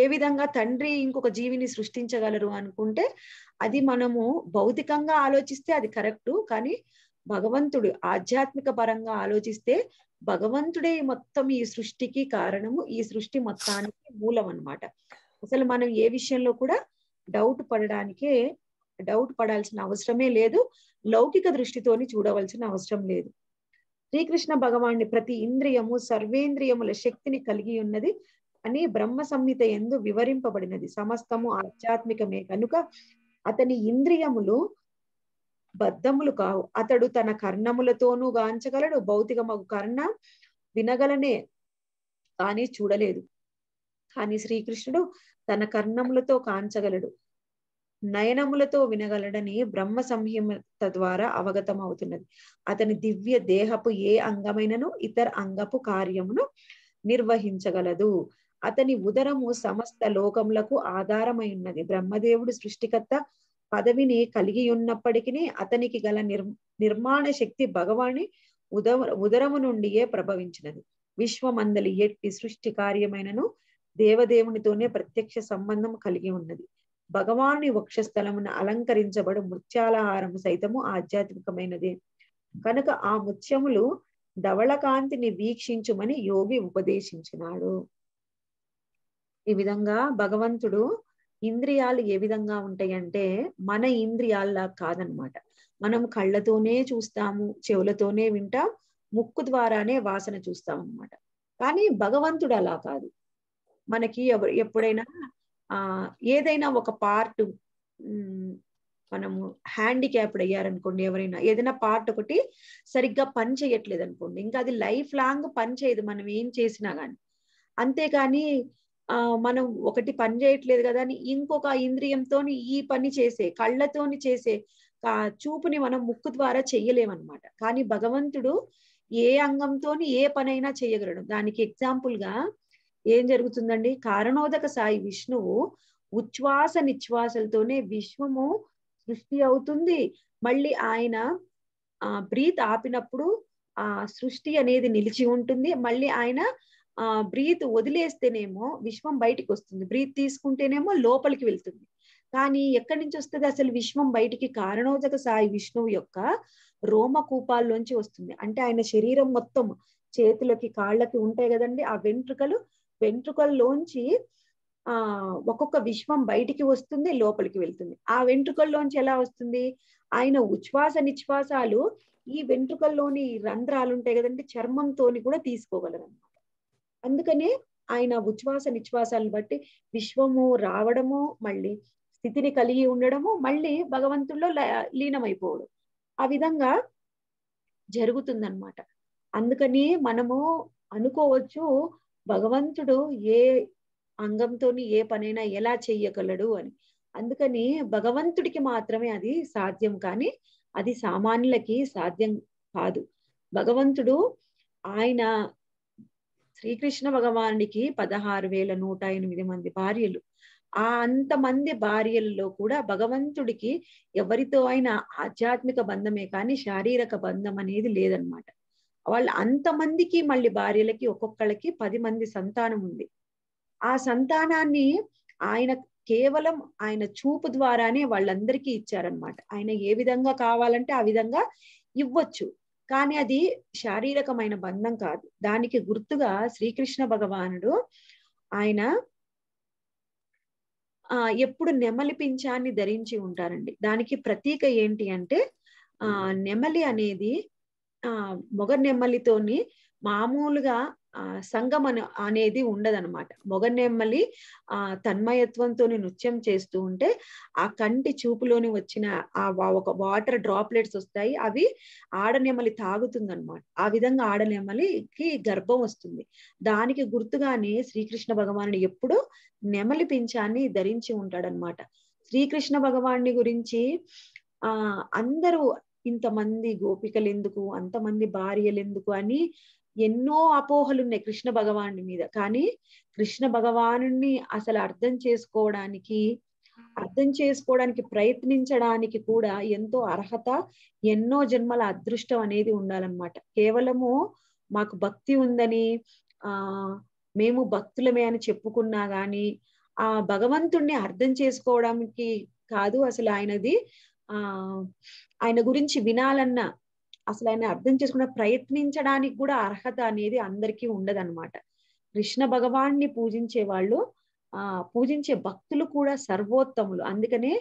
ఏ విధంగా తండ్రి ఇంకొక జీవిని సృష్టించగలరు అనుకుంటే అది మనము భౌతికంగా ఆలోచిస్తే అది కరెక్టు కానీ భగవంతుడు ఆధ్యాత్మిక పరంగా ఆలోచిస్తే భగవంతుడే మొత్తం ఈ సృష్టికి కారణము ఈ సృష్టి మొత్తానికి మూలం అనమాట అసలు మనం ఏ విషయంలో కూడా డౌట్ పడడానికే డౌట్ పడాల్సిన అవసరమే లేదు లౌకిక దృష్టితోని చూడవలసిన అవసరం లేదు శ్రీకృష్ణ భగవాన్ని ప్రతి ఇంద్రియము సర్వేంద్రియముల శక్తిని కలిగి ఉన్నది అని బ్రహ్మ సంహిత ఎందు వివరింపబడినది సమస్తము ఆధ్యాత్మికమే కనుక అతని ఇంద్రియములు బద్ధములు కావు అతడు తన కర్ణములతోనూ గాంచగలడు భౌతికమగు కర్ణ వినగలనే కానీ చూడలేదు కానీ శ్రీకృష్ణుడు తన కర్ణములతో కాంచగలడు నయనములతో వినగలడని బ్రహ్మ సంహిత ద్వారా అవగతం అవుతున్నది అతని దివ్య దేహపు ఏ అంగమైనను ఇతర అంగపు కార్యమును నిర్వహించగలదు అతని ఉదరము సమస్త లోకములకు ఆధారమై ఉన్నది బ్రహ్మదేవుడు సృష్టికర్త పదవిని కలిగి ఉన్నప్పటికీ అతనికి గల నిర్ నిర్మాణ శక్తి భగవాని ఉద ఉదరము నుండియే ప్రభవించినది విశ్వమందలి ఎట్టి సృష్టి కార్యమైనను దేవదేవునితోనే ప్రత్యక్ష సంబంధం కలిగి ఉన్నది భగవాని వక్షస్థలమున అలంకరించబడు ముత్యాలహారము సైతము ఆధ్యాత్మికమైనదే కనుక ఆ ముత్యములు ధవళకాంతిని వీక్షించుమని యోగి ఉపదేశించినాడు ఈ విధంగా భగవంతుడు ఇంద్రియాలు ఏ విధంగా ఉంటాయంటే మన ఇంద్రియాల్లా కాదనమాట మనం కళ్ళతోనే చూస్తాము చెవులతోనే వింటాం ముక్కు ద్వారానే వాసన చూస్తాం అనమాట కానీ భగవంతుడు అలా కాదు మనకి ఎప్పుడైనా ఆ ఏదైనా ఒక పార్ట్ మనము హ్యాండిక్యాప్డ్ అయ్యారనుకోండి ఎవరైనా ఏదైనా పార్ట్ ఒకటి సరిగ్గా పని చేయట్లేదు అనుకోండి ఇంకా అది లైఫ్ లాంగ్ పని చేయదు మనం ఏం చేసినా కానీ అంతేగాని ఆ మనం ఒకటి పని చేయట్లేదు కదా అని ఇంకొక ఇంద్రియంతో ఈ పని చేసే కళ్ళతోని చేసే చూపుని మనం ముక్కు ద్వారా చెయ్యలేమన్నమాట కానీ భగవంతుడు ఏ అంగంతో ఏ పనైనా చేయగలడు దానికి ఎగ్జాంపుల్ గా ఏం జరుగుతుందండి కారణోదక సాయి విష్ణువు ఉచ్ఛ్వాస నిశ్వాసలతోనే విశ్వము సృష్టి అవుతుంది మళ్ళీ ఆయన ఆ బ్రీత్ ఆపినప్పుడు ఆ సృష్టి అనేది నిలిచి ఉంటుంది మళ్ళీ ఆయన ఆ బ్రీత్ వదిలేస్తేనేమో విశ్వం బయటికి వస్తుంది బ్రీత్ తీసుకుంటేనేమో లోపలికి వెళ్తుంది కానీ ఎక్కడి నుంచి వస్తుంది అసలు విశ్వం బయటికి కారణోజక సాయి విష్ణువు యొక్క రోమకూపాల్లోంచి వస్తుంది అంటే ఆయన శరీరం మొత్తం చేతులకి కాళ్ళకి ఉంటాయి కదండి ఆ వెంట్రుకలు వెంట్రుకల్లోంచి ఆ ఒక్కొక్క విశ్వం బయటికి వస్తుంది లోపలికి వెళ్తుంది ఆ వెంట్రుకల్లోంచి ఎలా వస్తుంది ఆయన ఉచ్ఛ్వాస నిశ్వాసాలు ఈ వెంట్రుకల్లోని రంధ్రాలు ఉంటాయి కదండి చర్మంతో కూడా తీసుకోగలరు అందుకనే ఆయన ఉచ్ఛ్వాస నిశ్వాసాలను బట్టి విశ్వము రావడము మళ్ళీ స్థితిని కలిగి ఉండడము మళ్ళీ భగవంతుల్లో లీనమైపోవడం ఆ విధంగా జరుగుతుందన్నమాట అందుకని మనము అనుకోవచ్చు భగవంతుడు ఏ అంగంతో ఏ పనైనా ఎలా చెయ్యగలడు అని అందుకని భగవంతుడికి మాత్రమే అది సాధ్యం కానీ అది సామాన్యులకి సాధ్యం కాదు భగవంతుడు ఆయన శ్రీకృష్ణ భగవానుడికి పదహారు వేల నూట ఎనిమిది మంది భార్యలు ఆ అంతమంది భార్యల్లో కూడా భగవంతుడికి ఎవరితో అయినా ఆధ్యాత్మిక బంధమే కానీ శారీరక బంధం అనేది లేదనమాట వాళ్ళు అంతమందికి మళ్ళీ భార్యలకి ఒక్కొక్కళ్ళకి పది మంది సంతానం ఉంది ఆ సంతానాన్ని ఆయన కేవలం ఆయన చూపు ద్వారానే వాళ్ళందరికీ ఇచ్చారనమాట ఆయన ఏ విధంగా కావాలంటే ఆ విధంగా ఇవ్వచ్చు కానీ అది శారీరకమైన బంధం కాదు దానికి గుర్తుగా శ్రీకృష్ణ భగవానుడు ఆయన ఆ ఎప్పుడు నెమలి పింఛాన్ని ధరించి ఉంటారండి దానికి ప్రతీక ఏంటి అంటే ఆ నెమలి అనేది ఆ మొగ నెమలితోని మామూలుగా సంఘం అని అనేది ఉండదనమాట మొగనెమ్మలి ఆ తన్మయత్వంతో నృత్యం చేస్తూ ఉంటే ఆ కంటి చూపులోని వచ్చిన ఆ ఒక వాటర్ డ్రాప్లెట్స్ వస్తాయి అవి ఆడనెమ్మలి అనమాట ఆ విధంగా ఆడనెమ్మలికి గర్భం వస్తుంది దానికి గుర్తుగానే శ్రీకృష్ణ భగవానుడు ఎప్పుడు నెమలి పింఛాన్ని ధరించి ఉంటాడనమాట శ్రీకృష్ణ భగవాన్ని గురించి ఆ అందరూ ఇంతమంది గోపికలు ఎందుకు అంతమంది భార్యలు ఎందుకు అని ఎన్నో అపోహలు ఉన్నాయి కృష్ణ భగవాను మీద కానీ కృష్ణ భగవాను అసలు అర్థం చేసుకోవడానికి అర్థం చేసుకోవడానికి ప్రయత్నించడానికి కూడా ఎంతో అర్హత ఎన్నో జన్మల అదృష్టం అనేది ఉండాలన్నమాట కేవలము మాకు భక్తి ఉందని ఆ మేము భక్తులమే అని చెప్పుకున్నా గాని ఆ భగవంతుణ్ణి అర్థం చేసుకోవడానికి కాదు అసలు ఆయనది ఆ ఆయన గురించి వినాలన్నా అసలు ఆయన అర్థం చేసుకున్న ప్రయత్నించడానికి కూడా అర్హత అనేది అందరికీ ఉండదన్నమాట కృష్ణ భగవాన్ని పూజించే వాళ్ళు ఆ పూజించే భక్తులు కూడా సర్వోత్తములు అందుకనే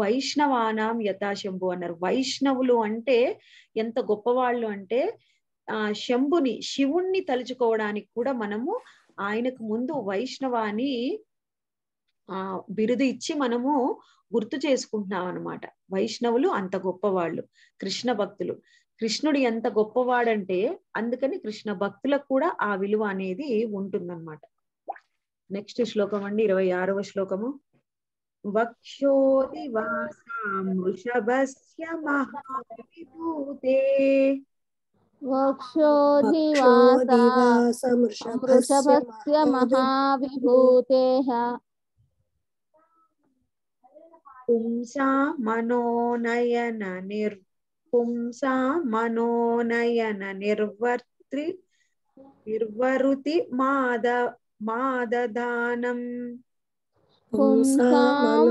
వైష్ణవానాం యథాశంభు అన్నారు వైష్ణవులు అంటే ఎంత గొప్పవాళ్ళు అంటే ఆ శంభుని శివుణ్ణి తలుచుకోవడానికి కూడా మనము ఆయనకు ముందు వైష్ణవాని ఆ బిరుదు ఇచ్చి మనము గుర్తు చేసుకుంటున్నాం అనమాట వైష్ణవులు అంత గొప్పవాళ్ళు కృష్ణ భక్తులు కృష్ణుడు ఎంత గొప్పవాడంటే అందుకని కృష్ణ భక్తులకు కూడా ఆ విలువ అనేది ఉంటుందన్నమాట నెక్స్ట్ శ్లోకం అండి ఇరవై ఆరవ శ్లోకము వక్షోదివాసామృషభస్య మహావిభూతే వక్షోదివాసమృషభస్య మహావిభూతేః పుంసా మనోనయన నిర్ पुंसा मनोनयन निर्वर्ति निर्वरुति माद मादधानम्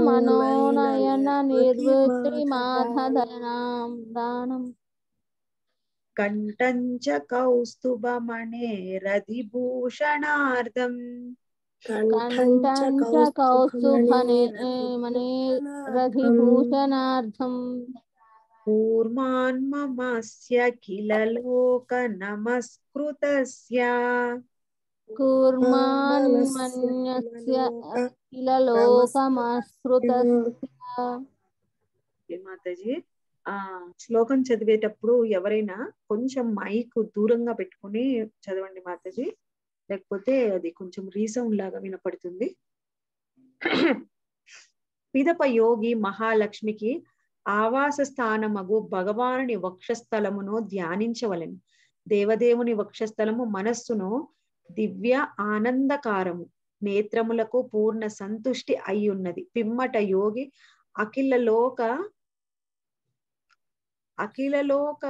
मनोनयन निर्वृत्ति माधधनां दानम् कण्ठं च कौस्तुभमणेरधिभूषणार्धम् कण्ठं च कौस्तुभने मनेरधिभूषणार्धम् कूर्मान्ममस्य किल लोकनमस्कृतस्य कूर्मान्मन्यस्य మాతాజీ ఆ శ్లోకం చదివేటప్పుడు ఎవరైనా కొంచెం మైక్ దూరంగా పెట్టుకుని చదవండి మాతాజీ లేకపోతే అది కొంచెం రీసౌండ్ లాగా వినపడుతుంది పిదప యోగి మహాలక్ష్మికి ఆవాస స్థానమగు భగవానుని వక్షస్థలమును ధ్యానించవలను దేవదేవుని వక్షస్థలము మనస్సును దివ్య ఆనందకారము నేత్రములకు పూర్ణ సంతుష్టి అయ్యున్నది పిమ్మట యోగి అఖిల లోక అఖిలలోక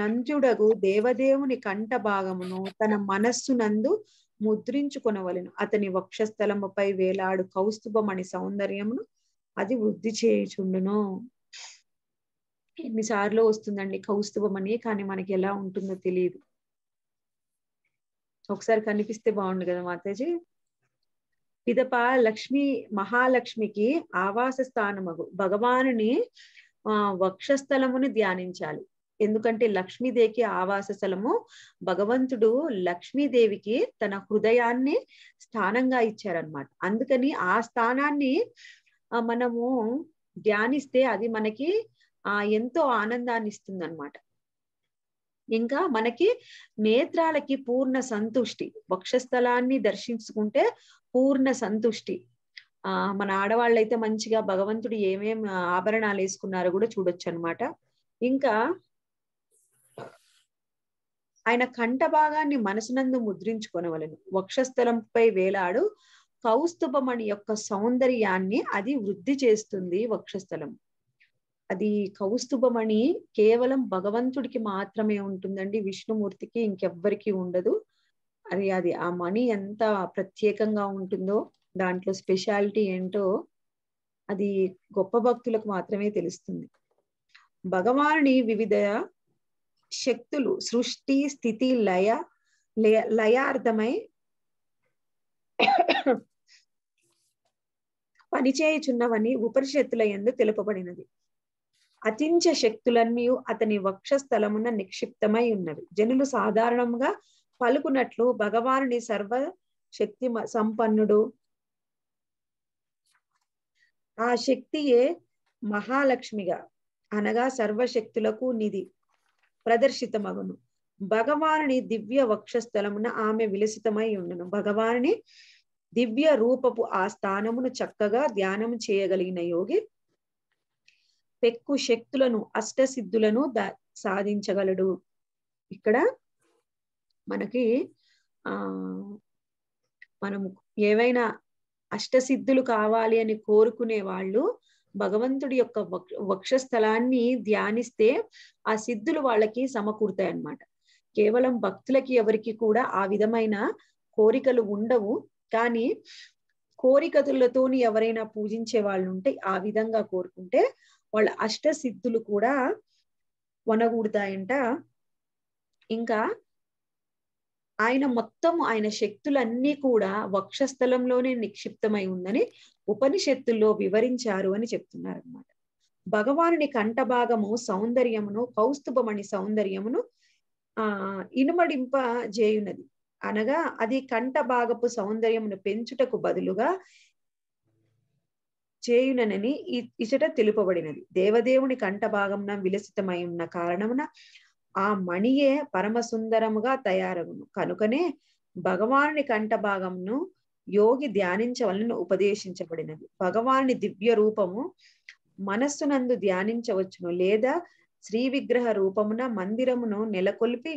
నంజుడగు దేవదేవుని కంఠ భాగమును తన మనస్సునందు ముద్రించుకునవలను అతని వక్షస్థలముపై వేలాడు కౌస్తుభమణి సౌందర్యమును అది వృద్ధి చేయుచుండును ఎన్నిసార్లు వస్తుందండి కౌస్తుభం అని కానీ మనకి ఎలా ఉంటుందో తెలియదు ఒకసారి కనిపిస్తే బాగుండు కదా మాతాజీ పిదప లక్ష్మి మహాలక్ష్మికి ఆవాస స్థానము భగవానుని వక్షస్థలముని ధ్యానించాలి ఎందుకంటే లక్ష్మీదేవికి ఆవాస స్థలము భగవంతుడు లక్ష్మీదేవికి తన హృదయాన్ని స్థానంగా ఇచ్చారనమాట అందుకని ఆ స్థానాన్ని మనము ధ్యానిస్తే అది మనకి ఆ ఎంతో ఆనందాన్ని ఇస్తుంది అనమాట ఇంకా మనకి నేత్రాలకి పూర్ణ సంతుష్టి వక్షస్థలాన్ని దర్శించుకుంటే పూర్ణ సంతుష్టి ఆ మన అయితే మంచిగా భగవంతుడు ఏమేం ఆభరణాలు వేసుకున్నారో కూడా చూడొచ్చు అనమాట ఇంకా ఆయన కంఠ భాగాన్ని మనసునందు ముద్రించుకొనవలను వక్షస్థలంపై వేలాడు కౌస్తుభమణి యొక్క సౌందర్యాన్ని అది వృద్ధి చేస్తుంది వక్షస్థలం అది కౌస్తుభమణి కేవలం భగవంతుడికి మాత్రమే ఉంటుందండి విష్ణుమూర్తికి ఇంకెవ్వరికి ఉండదు అది అది ఆ మణి ఎంత ప్రత్యేకంగా ఉంటుందో దాంట్లో స్పెషాలిటీ ఏంటో అది గొప్ప భక్తులకు మాత్రమే తెలుస్తుంది భగవాని వివిధ శక్తులు సృష్టి స్థితి లయ లయ లయార్థమై పనిచేయుచున్నవని ఉపనిషత్తుల ఎందు తెలుపబడినది అతించ శక్తులన్నీ అతని వక్షస్థలమున నిక్షిప్తమై ఉన్నవి జనులు సాధారణంగా పలుకునట్లు భగవానుని సర్వ శక్తి సంపన్నుడు ఆ శక్తియే మహాలక్ష్మిగా అనగా సర్వశక్తులకు నిధి ప్రదర్శితమగును భగవానుని దివ్య వక్షస్థలమున ఆమె విలసితమై ఉండను భగవానుని దివ్య రూపపు ఆ స్థానమును చక్కగా ధ్యానం చేయగలిగిన యోగి పెక్కు శక్తులను అష్టసిద్ధులను సాధించగలడు ఇక్కడ మనకి ఆ మనము ఏవైనా అష్టసిద్ధులు కావాలి అని కోరుకునే వాళ్ళు భగవంతుడి యొక్క వక్షస్థలాన్ని ధ్యానిస్తే ఆ సిద్ధులు వాళ్ళకి సమకూరుతాయి అన్నమాట కేవలం భక్తులకి ఎవరికి కూడా ఆ విధమైన కోరికలు ఉండవు కానీ కోరికతులతోని ఎవరైనా పూజించే వాళ్ళు ఉంటే ఆ విధంగా కోరుకుంటే వాళ్ళ అష్ట సిద్ధులు కూడా వనగూడతాయంట ఇంకా ఆయన మొత్తం ఆయన శక్తులన్నీ కూడా వక్షస్థలంలోనే నిక్షిప్తమై ఉందని ఉపనిషత్తుల్లో వివరించారు అని చెప్తున్నారు అన్నమాట భగవానుని కంఠభాగము సౌందర్యమును కౌస్తుభమణి సౌందర్యమును ఆ ఇనుమడింప చేయునది అనగా అది కంఠభాగపు సౌందర్యమును పెంచుటకు బదులుగా చేయునని ఇచట తెలుపబడినది దేవదేవుని కంఠ భాగం విలసితమై ఉన్న కారణమున ఆ మణియే పరమసుందరముగా తయారగును కనుకనే భగవాని కంఠ భాగంను యోగి ధ్యానించవలను ఉపదేశించబడినది భగవాని దివ్య రూపము మనస్సునందు ధ్యానించవచ్చును లేదా శ్రీ విగ్రహ రూపమున మందిరమును నెలకొల్పి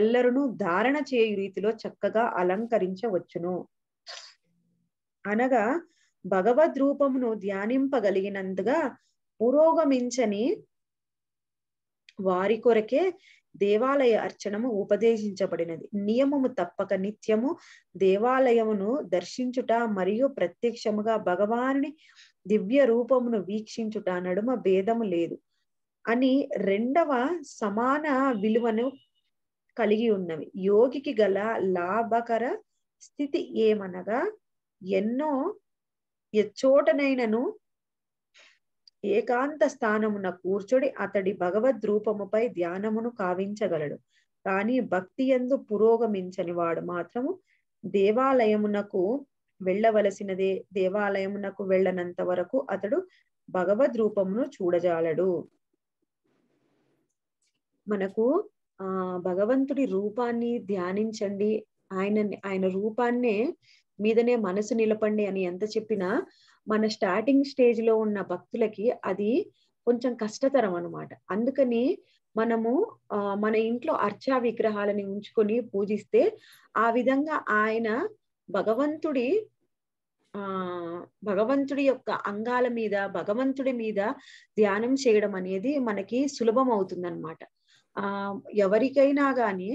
ఎల్లరును ధారణ చేయు రీతిలో చక్కగా అలంకరించవచ్చును అనగా భగవద్ రూపమును ధ్యానింపగలిగినందుగా పురోగమించని వారి కొరకే దేవాలయ అర్చనము ఉపదేశించబడినది నియమము తప్పక నిత్యము దేవాలయమును దర్శించుట మరియు ప్రత్యక్షముగా భగవాని దివ్య రూపమును వీక్షించుట నడుమ భేదము లేదు అని రెండవ సమాన విలువను కలిగి ఉన్నవి యోగికి గల లాభకర స్థితి ఏమనగా ఎన్నో ఎచ్చోటనైనను ఏకాంత స్థానమున కూర్చొడి అతడి భగవద్ రూపముపై ధ్యానమును కావించగలడు కానీ భక్తి ఎందు పురోగమించని వాడు మాత్రము దేవాలయమునకు వెళ్ళవలసినదే దేవాలయమునకు వెళ్ళనంత వరకు అతడు భగవద్ రూపమును చూడజాలడు మనకు ఆ భగవంతుడి రూపాన్ని ధ్యానించండి ఆయన ఆయన రూపాన్నే మీదనే మనసు నిలపండి అని ఎంత చెప్పినా మన స్టార్టింగ్ స్టేజ్ లో ఉన్న భక్తులకి అది కొంచెం కష్టతరం అనమాట అందుకని మనము మన ఇంట్లో అర్చా విగ్రహాలని ఉంచుకొని పూజిస్తే ఆ విధంగా ఆయన భగవంతుడి ఆ భగవంతుడి యొక్క అంగాల మీద భగవంతుడి మీద ధ్యానం చేయడం అనేది మనకి సులభం అవుతుంది అనమాట ఆ ఎవరికైనా కానీ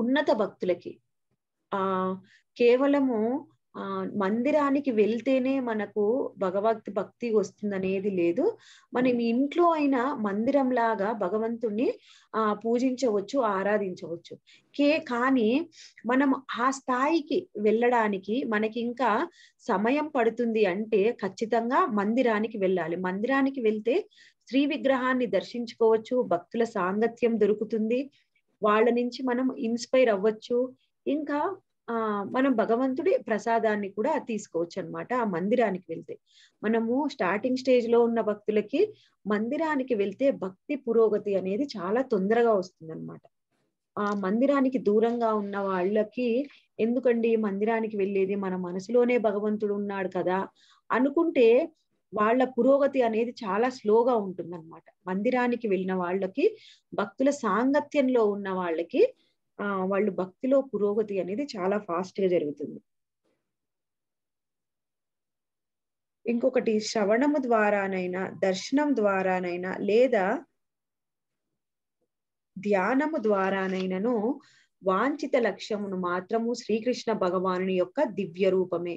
ఉన్నత భక్తులకి ఆ కేవలము ఆ మందిరానికి వెళ్తేనే మనకు భగవత్ భక్తి వస్తుంది అనేది లేదు మనం ఇంట్లో అయినా మందిరం లాగా భగవంతుణ్ణి ఆ పూజించవచ్చు ఆరాధించవచ్చు కే కానీ మనం ఆ స్థాయికి వెళ్ళడానికి మనకి ఇంకా సమయం పడుతుంది అంటే ఖచ్చితంగా మందిరానికి వెళ్ళాలి మందిరానికి వెళ్తే శ్రీ విగ్రహాన్ని దర్శించుకోవచ్చు భక్తుల సాంగత్యం దొరుకుతుంది వాళ్ళ నుంచి మనం ఇన్స్పైర్ అవ్వచ్చు ఇంకా ఆ మనం భగవంతుడి ప్రసాదాన్ని కూడా తీసుకోవచ్చు అనమాట ఆ మందిరానికి వెళ్తే మనము స్టార్టింగ్ స్టేజ్ లో ఉన్న భక్తులకి మందిరానికి వెళ్తే భక్తి పురోగతి అనేది చాలా తొందరగా వస్తుంది అనమాట ఆ మందిరానికి దూరంగా ఉన్న వాళ్ళకి ఎందుకండి మందిరానికి వెళ్ళేది మన మనసులోనే భగవంతుడు ఉన్నాడు కదా అనుకుంటే వాళ్ళ పురోగతి అనేది చాలా స్లోగా ఉంటుందన్నమాట మందిరానికి వెళ్ళిన వాళ్ళకి భక్తుల సాంగత్యంలో ఉన్న వాళ్ళకి ఆ వాళ్ళు భక్తిలో పురోగతి అనేది చాలా ఫాస్ట్ గా జరుగుతుంది ఇంకొకటి శ్రవణము ద్వారానైనా దర్శనం ద్వారానైనా లేదా ధ్యానము ద్వారానైనాను వాంఛిత లక్ష్యమును మాత్రము శ్రీకృష్ణ భగవానుని యొక్క దివ్య రూపమే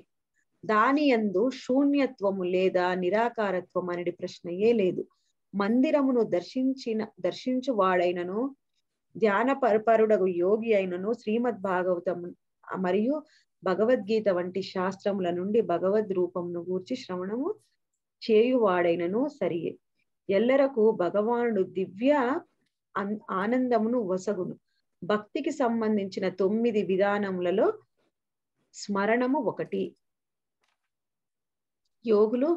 దాని ఎందు శూన్యత్వము లేదా నిరాకారత్వం అనేది ప్రశ్నయే లేదు మందిరమును దర్శించిన దర్శించు వాడైనను ధ్యాన పరపరుడగు యోగి అయినను శ్రీమద్ భాగవతం మరియు భగవద్గీత వంటి శాస్త్రముల నుండి భగవద్ రూపమును గూర్చి శ్రవణము చేయువాడైనను సరియే ఎల్లరకు భగవానుడు దివ్య ఆనందమును వసగును భక్తికి సంబంధించిన తొమ్మిది విధానములలో స్మరణము ఒకటి యోగులు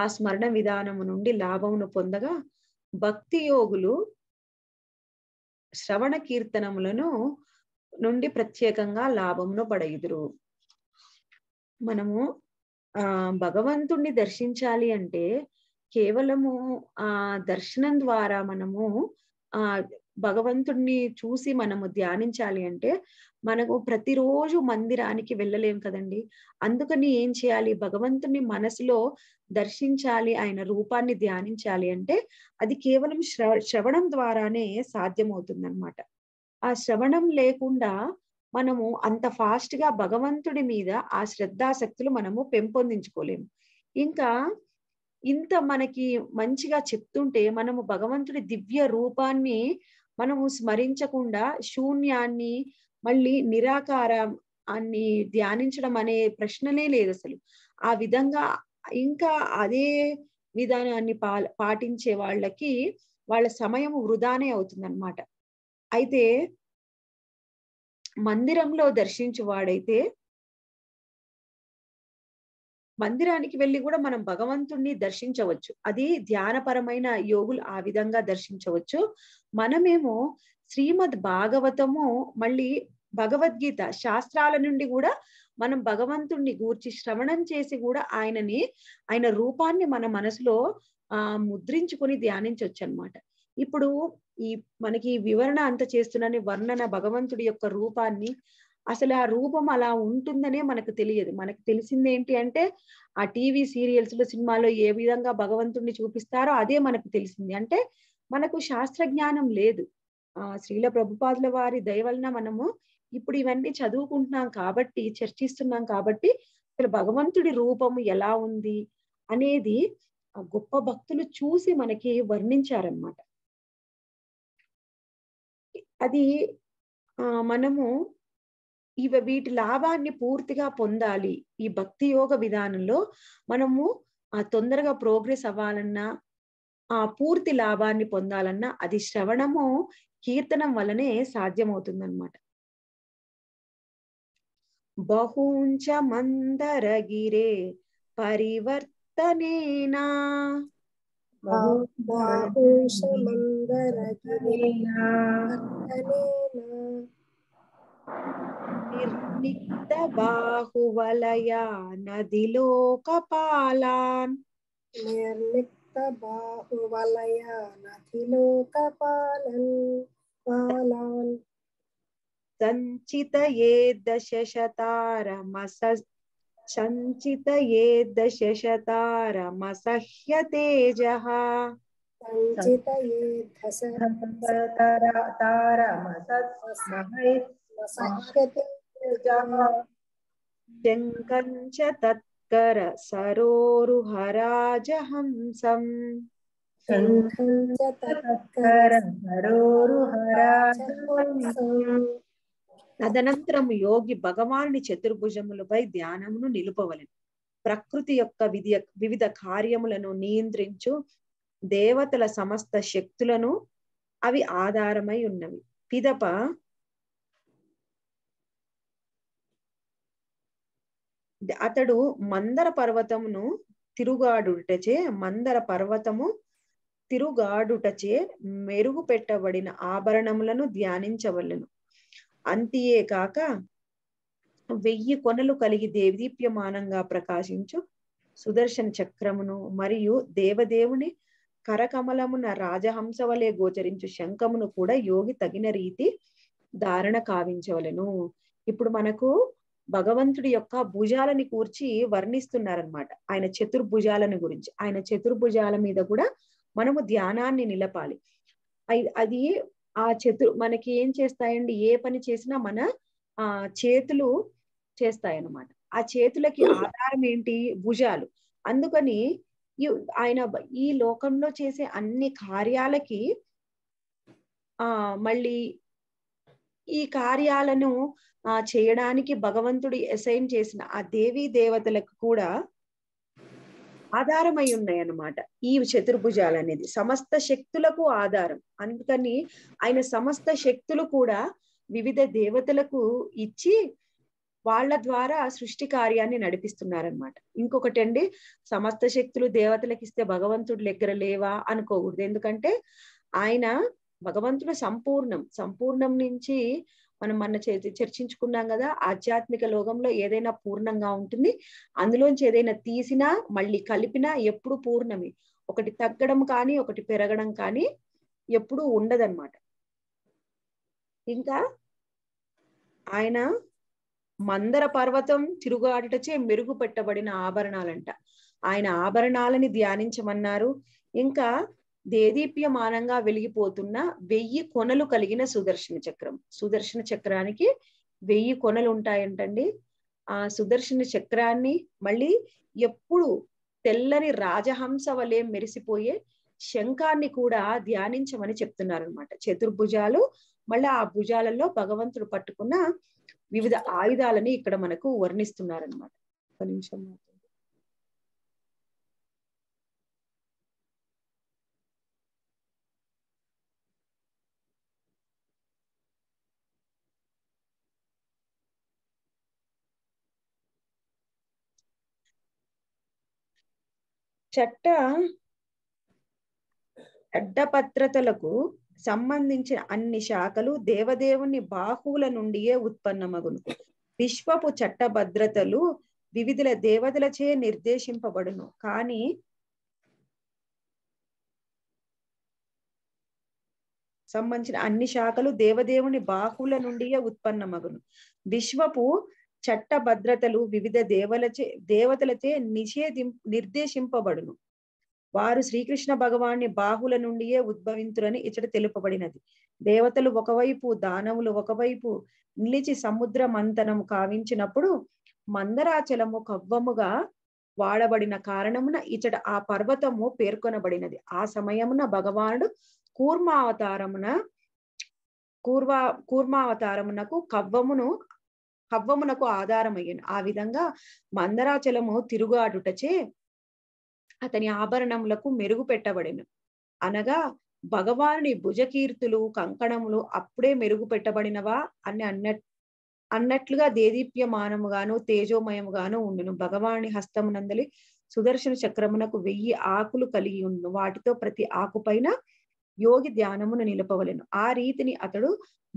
ఆ స్మరణ విధానము నుండి లాభమును పొందగా భక్తి యోగులు శ్రవణ కీర్తనములను నుండి ప్రత్యేకంగా లాభమును పడయుదురు మనము ఆ భగవంతుణ్ణి దర్శించాలి అంటే కేవలము ఆ దర్శనం ద్వారా మనము ఆ భగవంతుణ్ణి చూసి మనము ధ్యానించాలి అంటే మనకు ప్రతిరోజు మందిరానికి వెళ్ళలేం కదండి అందుకని ఏం చేయాలి భగవంతుని మనసులో దర్శించాలి ఆయన రూపాన్ని ధ్యానించాలి అంటే అది కేవలం శ్రవణం ద్వారానే అనమాట ఆ శ్రవణం లేకుండా మనము అంత ఫాస్ట్ గా భగవంతుడి మీద ఆ శ్రద్ధాశక్తులు మనము పెంపొందించుకోలేము ఇంకా ఇంత మనకి మంచిగా చెప్తుంటే మనము భగవంతుడి దివ్య రూపాన్ని మనము స్మరించకుండా శూన్యాన్ని మళ్ళీ నిరాకారం అన్ని ధ్యానించడం అనే ప్రశ్ననే లేదు అసలు ఆ విధంగా ఇంకా అదే విధానాన్ని పా పాటించే వాళ్ళకి వాళ్ళ సమయం వృధానే అవుతుందన్నమాట అయితే మందిరంలో వాడైతే మందిరానికి వెళ్ళి కూడా మనం భగవంతుణ్ణి దర్శించవచ్చు అది ధ్యానపరమైన యోగులు ఆ విధంగా దర్శించవచ్చు మనమేమో శ్రీమద్ భాగవతము మళ్ళీ భగవద్గీత శాస్త్రాల నుండి కూడా మనం భగవంతుణ్ణి గూర్చి శ్రవణం చేసి కూడా ఆయనని ఆయన రూపాన్ని మన మనసులో ఆ ముద్రించుకొని ధ్యానించవచ్చు అనమాట ఇప్పుడు ఈ మనకి వివరణ అంత చేస్తున్న వర్ణన భగవంతుడి యొక్క రూపాన్ని అసలు ఆ రూపం అలా ఉంటుందనే మనకు తెలియదు మనకు తెలిసింది ఏంటి అంటే ఆ టీవీ సీరియల్స్ లో సినిమాలో ఏ విధంగా భగవంతుడిని చూపిస్తారో అదే మనకు తెలిసింది అంటే మనకు శాస్త్ర జ్ఞానం లేదు ఆ శ్రీల ప్రభుపాదుల వారి దయవలన మనము ఇప్పుడు ఇవన్నీ చదువుకుంటున్నాం కాబట్టి చర్చిస్తున్నాం కాబట్టి అసలు భగవంతుడి రూపం ఎలా ఉంది అనేది గొప్ప భక్తులు చూసి మనకి వర్ణించారనమాట అది ఆ మనము ఇవి వీటి లాభాన్ని పూర్తిగా పొందాలి ఈ భక్తి యోగ విధానంలో మనము ఆ తొందరగా ప్రోగ్రెస్ అవ్వాలన్నా ఆ పూర్తి లాభాన్ని పొందాలన్నా అది శ్రవణము కీర్తనం వలనే సాధ్యమవుతుందన్నమాట బహుంచ మందరగిరే పరివర్తనేనా బహుంచ మందరగిరేనా निर्मिक्तबाहुवलया नदिलोकपालान् निर्मिक्तबाहुवलया नदिलोकपालन् पालान् सञ्चितये दशशतारमस सञ्चितये दशशतारमसह्य तेजः सञ्चितये दशशतारमसह्य शङ्कं च तत्कर सरोरुहराजहंसम् शङ्खं च యోగి భగవాని చతుర్భుజములపై ధ్యానమును నిలుపవలను ప్రకృతి యొక్క విధి వివిధ కార్యములను నియంత్రించు దేవతల సమస్త శక్తులను అవి ఆధారమై ఉన్నవి పిదప అతడు మందర పర్వతమును తిరుగాడుటచే మందర పర్వతము తిరుగాడుటచే మెరుగు పెట్టబడిన ఆభరణములను ధ్యానించవలను అంతియే కాక వెయ్యి కొనలు కలిగి దేవదీప్యమానంగా ప్రకాశించు సుదర్శన చక్రమును మరియు దేవదేవుని కరకమలమున రాజహంస వలె గోచరించు శంఖమును కూడా యోగి తగిన రీతి ధారణ కావించవలను ఇప్పుడు మనకు భగవంతుడి యొక్క భుజాలని కూర్చి వర్ణిస్తున్నారనమాట ఆయన చతుర్భుజాలను గురించి ఆయన చతుర్భుజాల మీద కూడా మనము ధ్యానాన్ని నిలపాలి అది ఆ చతుర్ మనకి ఏం చేస్తాయండి ఏ పని చేసినా మన ఆ చేతులు చేస్తాయన్నమాట ఆ చేతులకి hmm. ఆధారం ఏంటి భుజాలు అందుకని ఆయన ఈ లోకంలో చేసే అన్ని కార్యాలకి ఆ మళ్ళీ ఈ కార్యాలను ఆ చేయడానికి భగవంతుడు అసైన్ చేసిన ఆ దేవీ దేవతలకు కూడా ఆధారమై ఉన్నాయి అన్నమాట ఈ చతుర్భుజాలు అనేది సమస్త శక్తులకు ఆధారం అందుకని ఆయన సమస్త శక్తులు కూడా వివిధ దేవతలకు ఇచ్చి వాళ్ళ ద్వారా సృష్టి కార్యాన్ని నడిపిస్తున్నారనమాట ఇంకొకటి అండి సమస్త శక్తులు దేవతలకు ఇస్తే భగవంతుడు దగ్గర లేవా అనుకోకూడదు ఎందుకంటే ఆయన భగవంతుడు సంపూర్ణం సంపూర్ణం నుంచి మనం మన చర్చించుకున్నాం కదా ఆధ్యాత్మిక లోకంలో ఏదైనా పూర్ణంగా ఉంటుంది అందులోంచి ఏదైనా తీసినా మళ్ళీ కలిపినా ఎప్పుడు పూర్ణమే ఒకటి తగ్గడం కానీ ఒకటి పెరగడం కానీ ఎప్పుడూ ఉండదన్నమాట ఇంకా ఆయన మందర పర్వతం మెరుగు మెరుగుపెట్టబడిన ఆభరణాలంట ఆయన ఆభరణాలని ధ్యానించమన్నారు ఇంకా దేదీప్యమానంగా వెలిగిపోతున్న వెయ్యి కొనలు కలిగిన సుదర్శన చక్రం సుదర్శన చక్రానికి వెయ్యి కొనలు ఉంటాయంటండి ఆ సుదర్శన చక్రాన్ని మళ్ళీ ఎప్పుడు తెల్లని రాజహంస వలె మెరిసిపోయే శంఖాన్ని కూడా ధ్యానించమని చెప్తున్నారనమాట చతుర్భుజాలు మళ్ళీ ఆ భుజాలలో భగవంతుడు పట్టుకున్న వివిధ ఆయుధాలని ఇక్కడ మనకు వర్ణిస్తున్నారనమాట ఒక నిమిషం చట్ట అడ్డపత్రతలకు సంబంధించిన అన్ని శాఖలు దేవదేవుని బాహువుల నుండియే ఉత్పన్నమగును విశ్వపు చట్టభద్రతలు వివిధుల దేవతలచే నిర్దేశింపబడును కానీ సంబంధించిన అన్ని శాఖలు దేవదేవుని బాహువుల నుండియే ఉత్పన్నమగును విశ్వపు చట్ట భద్రతలు వివిధ దేవలచే దేవతలచే నిషేధిం నిర్దేశింపబడును వారు శ్రీకృష్ణ భగవాన్ని బాహుల నుండియే ఉద్భవింతురని ఇచ్చట తెలుపబడినది దేవతలు ఒకవైపు దానవులు ఒకవైపు నిలిచి సముద్ర మంతనం కావించినప్పుడు మందరాచలము కవ్వముగా వాడబడిన కారణమున ఇచ్చట ఆ పర్వతము పేర్కొనబడినది ఆ సమయమున భగవానుడు కూర్మావతారమున కూర్వా కూర్మావతారమునకు కవ్వమును హవ్వమునకు ఆధారమయ్యను ఆ విధంగా మందరాచలము తిరుగాడుటచే అతని ఆభరణములకు మెరుగు పెట్టబడెను అనగా భగవానుని భుజకీర్తులు కంకణములు అప్పుడే మెరుగు పెట్టబడినవా అని అన్నట్ అన్నట్లుగా దేదీప్యమానముగాను తేజోమయముగాను ఉండును భగవాని హస్తమునందలి సుదర్శన చక్రమునకు వెయ్యి ఆకులు కలిగి ఉండును వాటితో ప్రతి ఆకుపైన యోగి ధ్యానమును నిలపవలెను ఆ రీతిని అతడు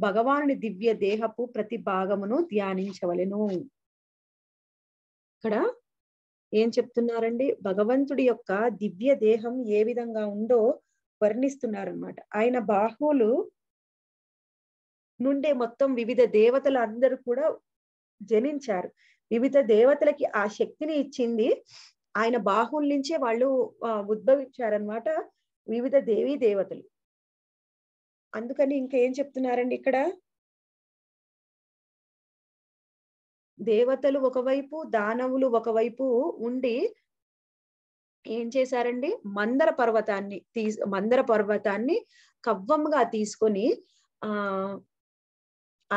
భగవానుని దివ్య దేహపు ప్రతి భాగమును ధ్యానించవలెను ఇక్కడ ఏం చెప్తున్నారండి భగవంతుడి యొక్క దివ్య దేహం ఏ విధంగా ఉందో వర్ణిస్తున్నారనమాట ఆయన బాహువులు నుండే మొత్తం వివిధ దేవతలు అందరూ కూడా జనించారు వివిధ దేవతలకి ఆ శక్తిని ఇచ్చింది ఆయన బాహువుల నుంచే వాళ్ళు ఉద్భవించారనమాట వివిధ దేవీ దేవతలు అందుకని ఇంకేం చెప్తున్నారండి ఇక్కడ దేవతలు ఒకవైపు దానవులు ఒకవైపు ఉండి ఏం చేశారండి మందర పర్వతాన్ని తీ మందర పర్వతాన్ని కవ్వంగా తీసుకొని ఆ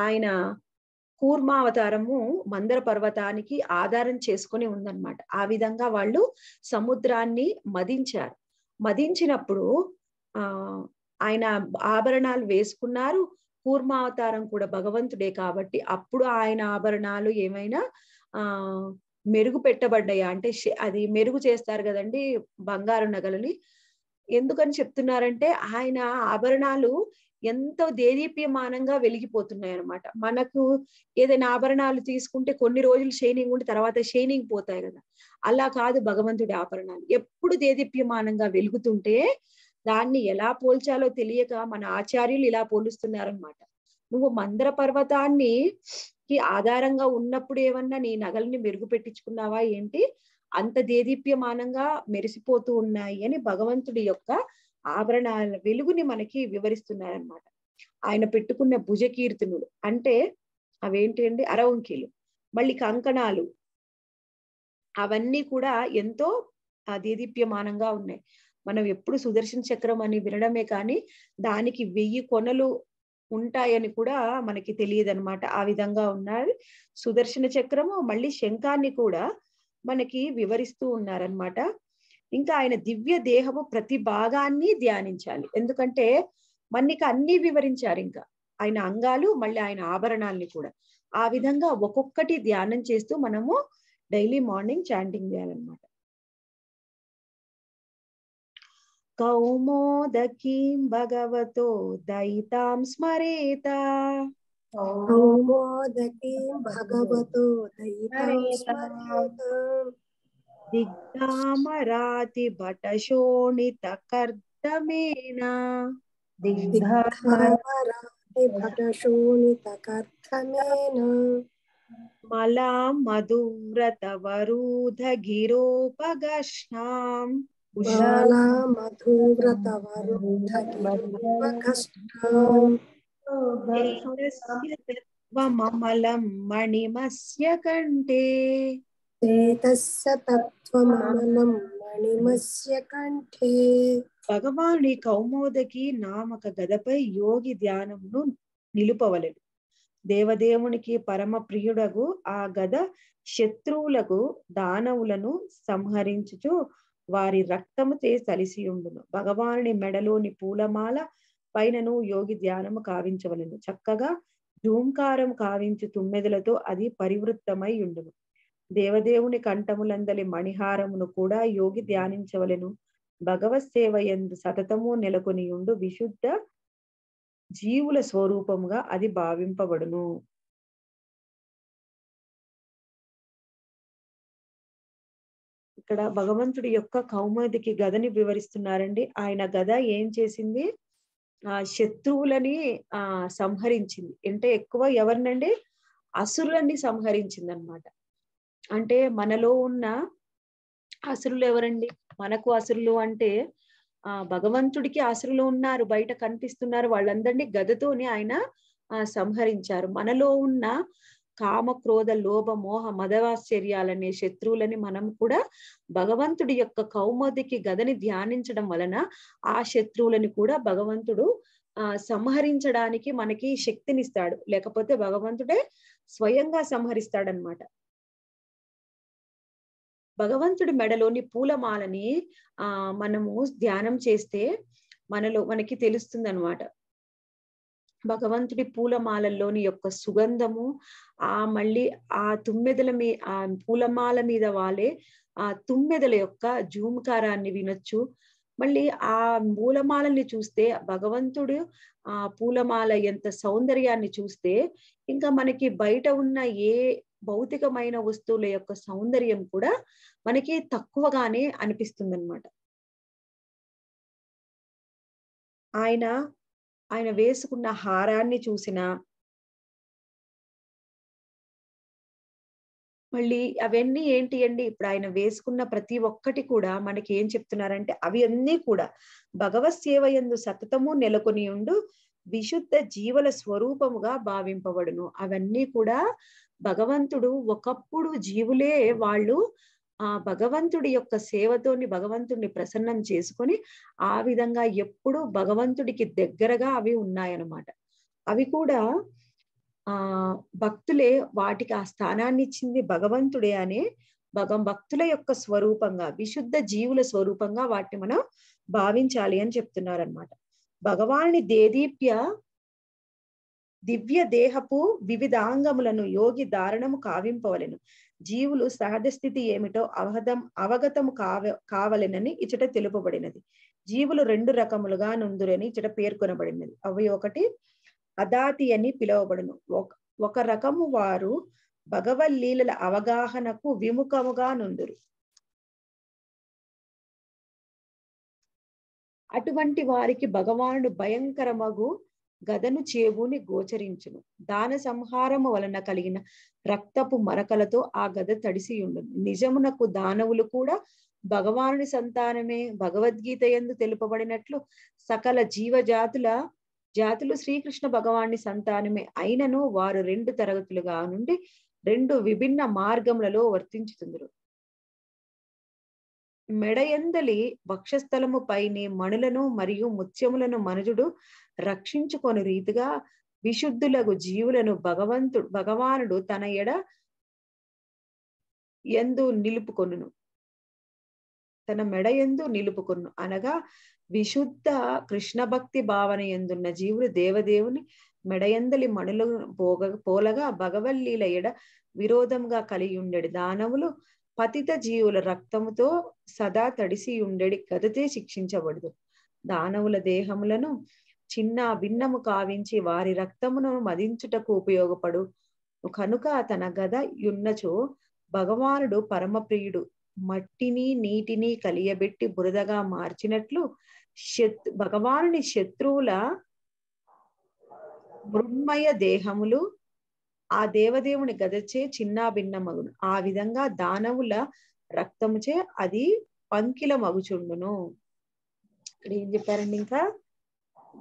ఆయన కూర్మావతారము మందర పర్వతానికి ఆధారం చేసుకుని ఉందన్నమాట ఆ విధంగా వాళ్ళు సముద్రాన్ని మదించారు మదించినప్పుడు ఆ ఆయన ఆభరణాలు వేసుకున్నారు కూర్మావతారం కూడా భగవంతుడే కాబట్టి అప్పుడు ఆయన ఆభరణాలు ఏమైనా ఆ మెరుగు పెట్టబడ్డాయా అంటే అది మెరుగు చేస్తారు కదండి బంగారు నగలని ఎందుకని చెప్తున్నారంటే ఆయన ఆభరణాలు ఎంతో దేదీప్యమానంగా వెలిగిపోతున్నాయి అనమాట మనకు ఏదైనా ఆభరణాలు తీసుకుంటే కొన్ని రోజులు షైనింగ్ ఉండి తర్వాత షైనింగ్ పోతాయి కదా అలా కాదు భగవంతుడి ఆభరణాలు ఎప్పుడు దేదీప్యమానంగా వెలుగుతుంటే దాన్ని ఎలా పోల్చాలో తెలియక మన ఆచార్యులు ఇలా పోలుస్తున్నారనమాట నువ్వు మందర పర్వతాన్ని కి ఆధారంగా ఉన్నప్పుడు ఏమన్నా నీ నగల్ని మెరుగు పెట్టించుకున్నావా ఏంటి అంత దేదీప్యమానంగా మెరిసిపోతూ ఉన్నాయి అని భగవంతుడి యొక్క ఆభరణాల వెలుగుని మనకి వివరిస్తున్నారనమాట ఆయన పెట్టుకున్న భుజకీర్తనుడు అంటే అవేంటి అండి అరవంకీలు మళ్ళీ కంకణాలు అవన్నీ కూడా ఎంతో దేదీప్యమానంగా ఉన్నాయి మనం ఎప్పుడు సుదర్శన చక్రం అని వినడమే కానీ దానికి వెయ్యి కొనలు ఉంటాయని కూడా మనకి తెలియదు అనమాట ఆ విధంగా ఉన్నారు సుదర్శన చక్రము మళ్ళీ శంఖాన్ని కూడా మనకి వివరిస్తూ ఉన్నారనమాట ఇంకా ఆయన దివ్య దేహము ప్రతి భాగాన్ని ధ్యానించాలి ఎందుకంటే మన్నిక అన్ని వివరించారు ఇంకా ఆయన అంగాలు మళ్ళీ ఆయన ఆభరణాలని కూడా ఆ విధంగా ఒక్కొక్కటి ధ్యానం చేస్తూ మనము డైలీ మార్నింగ్ చాంటింగ్ చేయాలన్నమాట కౌమోదకీం భగవతో దయితాం స్మరేత కౌమోదకీం భగవతో దయితాం స్మరేత दिग्धामरातिभटशोणितकर्दमेन दिग्धामरातिभटशोणितकर्दमेन मलां मधुव्रतवरूधगिरोपगष्णाम् उशालां मधुव्रतवरूधगिरोपगष्णाम् मणिमस्य कण्ठे భగవాని కౌమోదకి నామక గదపై యోగి ధ్యానమును నిలుపవలెను దేవదేవునికి పరమ ప్రియుడగు ఆ గద శత్రువులకు దానవులను సంహరించుచు వారి రక్తము రక్తముతే ఉండును భగవాని మెడలోని పూలమాల పైనను యోగి ధ్యానము కావించవలను చక్కగా ధూంకారం కావించు తుమ్మెదలతో అది పరివృత్తమై ఉండును దేవదేవుని కంఠములందలి మణిహారమును కూడా యోగి ధ్యానించవలను భగవత్ సేవ ఎందు సతతము నెలకొని ఉండు విశుద్ధ జీవుల స్వరూపముగా అది భావింపబడును ఇక్కడ భగవంతుడి యొక్క కౌమదికి గదని వివరిస్తున్నారండి ఆయన గద ఏం చేసింది ఆ శత్రువులని ఆ సంహరించింది అంటే ఎక్కువ ఎవరినండి అసురులన్నీ సంహరించింది అనమాట అంటే మనలో ఉన్న అసురులు ఎవరండి మనకు అసురులు అంటే ఆ భగవంతుడికి అసురులు ఉన్నారు బయట కనిపిస్తున్నారు వాళ్ళందరినీ గదతోనే ఆయన సంహరించారు మనలో ఉన్న కామ క్రోధ లోభ మోహ మదవాశ్చర్యాలనే శత్రువులని మనం కూడా భగవంతుడి యొక్క కౌమదికి గదని ధ్యానించడం వలన ఆ శత్రువులని కూడా భగవంతుడు ఆ సంహరించడానికి మనకి శక్తినిస్తాడు లేకపోతే భగవంతుడే స్వయంగా సంహరిస్తాడనమాట భగవంతుడి మెడలోని పూలమాలని ఆ మనము ధ్యానం చేస్తే మనలో మనకి తెలుస్తుంది అనమాట భగవంతుడి పూలమాలల్లోని యొక్క సుగంధము ఆ మళ్ళీ ఆ తుమ్మెదల మీ ఆ పూలమాల మీద వాలే ఆ తుమ్మెదల యొక్క జూమ్కారాన్ని వినొచ్చు మళ్ళీ ఆ పూలమాలని చూస్తే భగవంతుడు ఆ పూలమాల ఎంత సౌందర్యాన్ని చూస్తే ఇంకా మనకి బయట ఉన్న ఏ భౌతికమైన వస్తువుల యొక్క సౌందర్యం కూడా మనకి తక్కువగానే అనిపిస్తుంది అనమాట ఆయన ఆయన వేసుకున్న హారాన్ని చూసిన మళ్ళీ అవన్నీ ఏంటి అండి ఇప్పుడు ఆయన వేసుకున్న ప్రతి ఒక్కటి కూడా మనకి ఏం చెప్తున్నారంటే అవి అన్నీ కూడా భగవత్ సేవ ఎందు సతతము నెలకొని ఉండు విశుద్ధ జీవల స్వరూపముగా భావింపబడును అవన్నీ కూడా భగవంతుడు ఒకప్పుడు జీవులే వాళ్ళు ఆ భగవంతుడి యొక్క సేవతోని భగవంతుడిని ప్రసన్నం చేసుకొని ఆ విధంగా ఎప్పుడు భగవంతుడికి దగ్గరగా అవి ఉన్నాయన్నమాట అవి కూడా ఆ భక్తులే వాటికి ఆ స్థానాన్ని ఇచ్చింది భగవంతుడే అనే భగం భక్తుల యొక్క స్వరూపంగా విశుద్ధ జీవుల స్వరూపంగా వాటిని మనం భావించాలి అని చెప్తున్నారు అనమాట భగవాని దేదీప్య దివ్య దేహపు వివిధ అంగములను యోగి దారుణము కావింపవలను జీవులు సహజ స్థితి ఏమిటో అవగతం అవగతము కావ కావలెనని ఇచట తెలుపబడినది జీవులు రెండు రకములుగా నుందురని ఇచట పేర్కొనబడినది అవి ఒకటి అదాతి అని పిలువబడును ఒక రకము వారు భగవల్లీల అవగాహనకు విముఖముగా నుందురు అటువంటి వారికి భగవానుడు భయంకరమగు గదను చేవుని గోచరించును దాన సంహారము వలన కలిగిన రక్తపు మరకలతో ఆ గద తడిసి ఉండు నిజమునకు దానవులు కూడా భగవానుని సంతానమే భగవద్గీత ఎందు తెలుపబడినట్లు సకల జీవజాతుల జాతులు శ్రీకృష్ణ భగవాన్ని సంతానమే అయినను వారు రెండు తరగతులుగా నుండి రెండు విభిన్న మార్గములలో వర్తించుతుందరు మెడయందలి వక్షస్థలము పైని మణులను మరియు ముత్యములను మనుజుడు రక్షించుకొని రీతిగా విశుద్ధులకు జీవులను భగవంతుడు భగవానుడు తన ఎడ ఎందు నిలుపుకొను తన మెడ ఎందు నిలుపుకొను అనగా విశుద్ధ కృష్ణ భక్తి భావన ఎందున్న జీవుడు దేవదేవుని మెడయందలి మణులు పోగ పోలగా భగవల్లీల ఎడ విరోధంగా కలిగి ఉండేది దానవులు పతిత జీవుల రక్తముతో సదా తడిసి ఉండడి కదతే శిక్షించబడదు దానవుల దేహములను చిన్న భిన్నము కావించి వారి రక్తమును మదించుటకు ఉపయోగపడు కనుక తన గద యున్నచో భగవానుడు పరమప్రియుడు మట్టిని నీటిని కలియబెట్టి బురదగా మార్చినట్లు శత్రు భగవానుని శత్రువుల మృమ్మయ దేహములు ఆ దేవదేవుని గదచే మగును ఆ విధంగా దానవుల రక్తముచే అది పంకిల మగుచుండును ఇక్కడ ఏం చెప్పారండి ఇంకా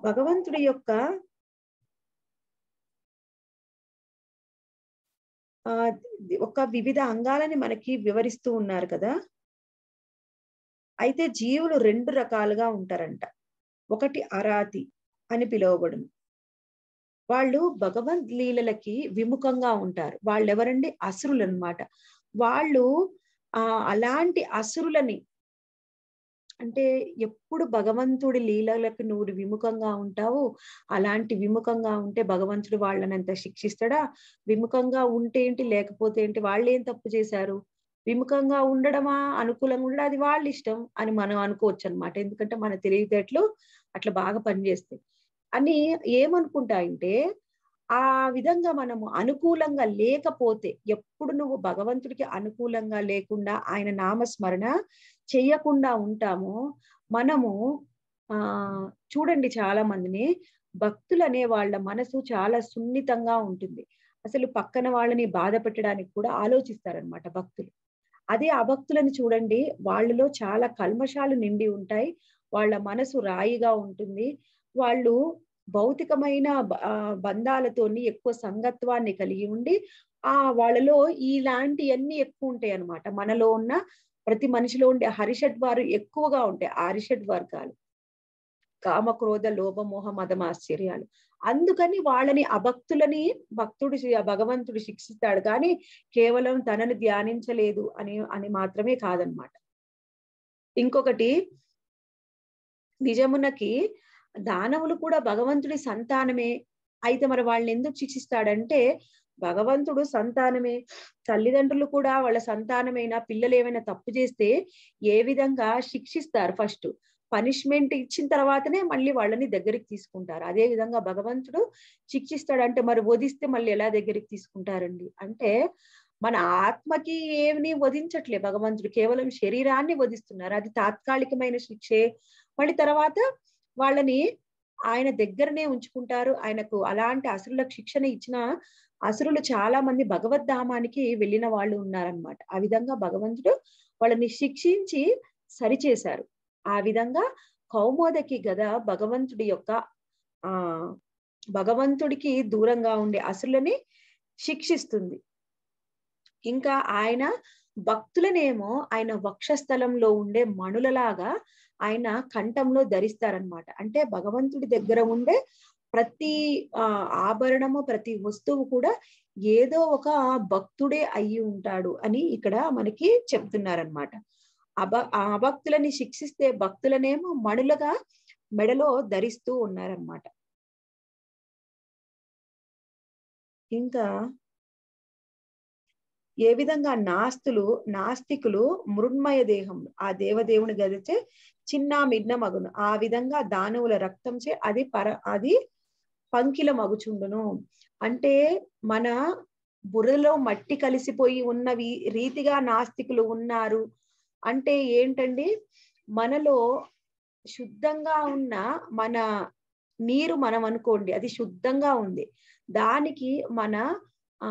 భగవంతుడి యొక్క ఆ ఒక వివిధ అంగాలని మనకి వివరిస్తూ ఉన్నారు కదా అయితే జీవులు రెండు రకాలుగా ఉంటారంట ఒకటి అరాతి అని పిలువబడును వాళ్ళు భగవద్ లీలలకి విముఖంగా ఉంటారు వాళ్ళు ఎవరండి అసురులు అనమాట వాళ్ళు ఆ అలాంటి అసురులని అంటే ఎప్పుడు భగవంతుడి లీలలకు నువ్వు విముఖంగా ఉంటావు అలాంటి విముఖంగా ఉంటే భగవంతుడు వాళ్ళని అంత శిక్షిస్తాడా విముఖంగా ఉంటే ఏంటి లేకపోతే ఏంటి వాళ్ళు ఏం తప్పు చేశారు విముఖంగా ఉండడమా అనుకూలంగా ఉండడం అది వాళ్ళ ఇష్టం అని మనం అనుకోవచ్చు అనమాట ఎందుకంటే మన తెలివితేటలు అట్లా బాగా పనిచేస్తాయి అని ఏమనుకుంటాయంటే ఆ విధంగా మనము అనుకూలంగా లేకపోతే ఎప్పుడు నువ్వు భగవంతుడికి అనుకూలంగా లేకుండా ఆయన నామస్మరణ చెయ్యకుండా ఉంటామో మనము ఆ చూడండి చాలా మందిని భక్తులు అనే వాళ్ళ మనసు చాలా సున్నితంగా ఉంటుంది అసలు పక్కన వాళ్ళని బాధ పెట్టడానికి కూడా ఆలోచిస్తారనమాట భక్తులు అదే అభక్తులను చూడండి వాళ్ళలో చాలా కల్మషాలు నిండి ఉంటాయి వాళ్ళ మనసు రాయిగా ఉంటుంది వాళ్ళు భౌతికమైన బంధాలతోని ఎక్కువ సంగత్వాన్ని కలిగి ఉండి ఆ వాళ్ళలో ఇలాంటివన్నీ ఎక్కువ ఉంటాయి అనమాట మనలో ఉన్న ప్రతి మనిషిలో ఉండే హరిషడ్ వారు ఎక్కువగా ఉంటాయి హరిషడ్ వర్గాలు కామక్రోధ లోభమోహ మదం ఆశ్చర్యాలు అందుకని వాళ్ళని అభక్తులని భక్తుడు భగవంతుడు శిక్షిస్తాడు కానీ కేవలం తనను ధ్యానించలేదు అని అని మాత్రమే కాదనమాట ఇంకొకటి నిజమునకి దానవులు కూడా భగవంతుడి సంతానమే అయితే మరి వాళ్ళని ఎందుకు శిక్షిస్తాడంటే భగవంతుడు సంతానమే తల్లిదండ్రులు కూడా వాళ్ళ సంతానమైన పిల్లలు ఏమైనా తప్పు చేస్తే ఏ విధంగా శిక్షిస్తారు ఫస్ట్ పనిష్మెంట్ ఇచ్చిన తర్వాతనే మళ్ళీ వాళ్ళని దగ్గరికి తీసుకుంటారు అదే విధంగా భగవంతుడు శిక్షిస్తాడు అంటే మరి వధిస్తే మళ్ళీ ఎలా దగ్గరికి తీసుకుంటారండి అంటే మన ఆత్మకి ఏమి వధించట్లే భగవంతుడు కేవలం శరీరాన్ని వధిస్తున్నారు అది తాత్కాలికమైన శిక్షే మళ్ళీ తర్వాత వాళ్ళని ఆయన దగ్గరనే ఉంచుకుంటారు ఆయనకు అలాంటి అసురులకు శిక్షణ ఇచ్చిన అసురులు చాలా మంది భగవద్ధామానికి వెళ్ళిన వాళ్ళు ఉన్నారనమాట ఆ విధంగా భగవంతుడు వాళ్ళని శిక్షించి సరిచేశారు ఆ విధంగా కౌమోదకి గద భగవంతుడి యొక్క ఆ భగవంతుడికి దూరంగా ఉండే అసురులని శిక్షిస్తుంది ఇంకా ఆయన భక్తులనేమో ఆయన వక్షస్థలంలో ఉండే మణులలాగా ఆయన కంఠంలో ధరిస్తారనమాట అంటే భగవంతుడి దగ్గర ఉండే ప్రతి ఆభరణము ప్రతి వస్తువు కూడా ఏదో ఒక భక్తుడే అయి ఉంటాడు అని ఇక్కడ మనకి చెప్తున్నారనమాట అభ అభక్తులని శిక్షిస్తే భక్తులనేమో మణులుగా మెడలో ధరిస్తూ ఉన్నారనమాట ఇంకా ఏ విధంగా నాస్తులు నాస్తికులు మృణ్మయ దేహం ఆ దేవదేవుని గదిచే చిన్న మిడ్న మగును ఆ విధంగా దానవుల రక్తంచే అది పర అది పంకిల మగుచుండును అంటే మన బుర్రలో మట్టి కలిసిపోయి ఉన్నవి రీతిగా నాస్తికులు ఉన్నారు అంటే ఏంటండి మనలో శుద్ధంగా ఉన్న మన నీరు మనం అనుకోండి అది శుద్ధంగా ఉంది దానికి మన ఆ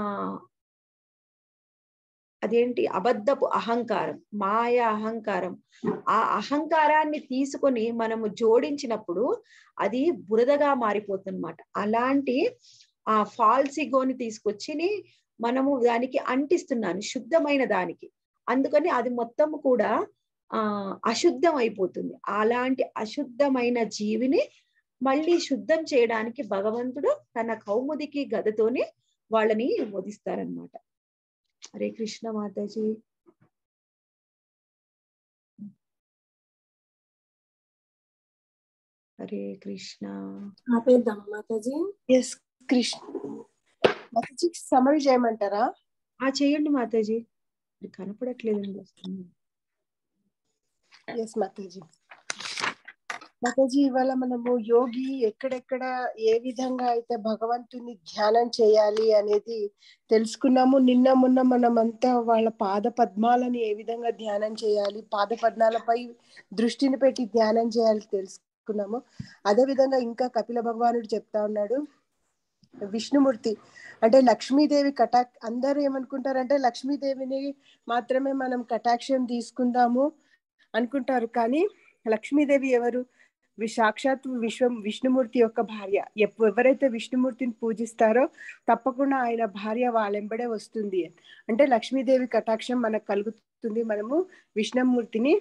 అదేంటి అబద్ధపు అహంకారం మాయ అహంకారం ఆ అహంకారాన్ని తీసుకొని మనము జోడించినప్పుడు అది బురదగా మారిపోతుందన్నమాట అలాంటి ఆ ఫాల్సిగోని తీసుకొచ్చి మనము దానికి అంటిస్తున్నాను శుద్ధమైన దానికి అందుకని అది మొత్తం కూడా ఆ అశుద్ధం అయిపోతుంది అలాంటి అశుద్ధమైన జీవిని మళ్ళీ శుద్ధం చేయడానికి భగవంతుడు తన కౌముదికి గదతోనే వాళ్ళని వదిస్తారనమాట హరే కృష్ణ माता जी हरे ఆపేద్దాం మాతాజీ ఎస్ కృష్ణ మాతాజీ సమర్ చేయమంటారా ఆ చేయండి మాతాజీ కనపడట్లేదండి ఎస్ మాతాజీ మాతాజీ ఇవాళ మనము యోగి ఎక్కడెక్కడ ఏ విధంగా అయితే భగవంతుని ధ్యానం చేయాలి అనేది తెలుసుకున్నాము నిన్న మొన్న మనమంతా వాళ్ళ పాద పద్మాలని ఏ విధంగా ధ్యానం చేయాలి పాద పద్మాలపై దృష్టిని పెట్టి ధ్యానం చేయాలి తెలుసుకున్నాము అదే విధంగా ఇంకా కపిల భగవానుడు చెప్తా ఉన్నాడు విష్ణుమూర్తి అంటే లక్ష్మీదేవి కటా అందరూ ఏమనుకుంటారంటే లక్ష్మీదేవిని మాత్రమే మనం కటాక్షం తీసుకుందాము అనుకుంటారు కానీ లక్ష్మీదేవి ఎవరు సాక్షాత్ విశ్వ విష్ణుమూర్తి యొక్క భార్య ఎవరైతే విష్ణుమూర్తిని పూజిస్తారో తప్పకుండా ఆయన భార్య వాళ్ళెంబడే వస్తుంది అంటే లక్ష్మీదేవి కటాక్షం మనకు కలుగుతుంది మనము విష్ణుమూర్తిని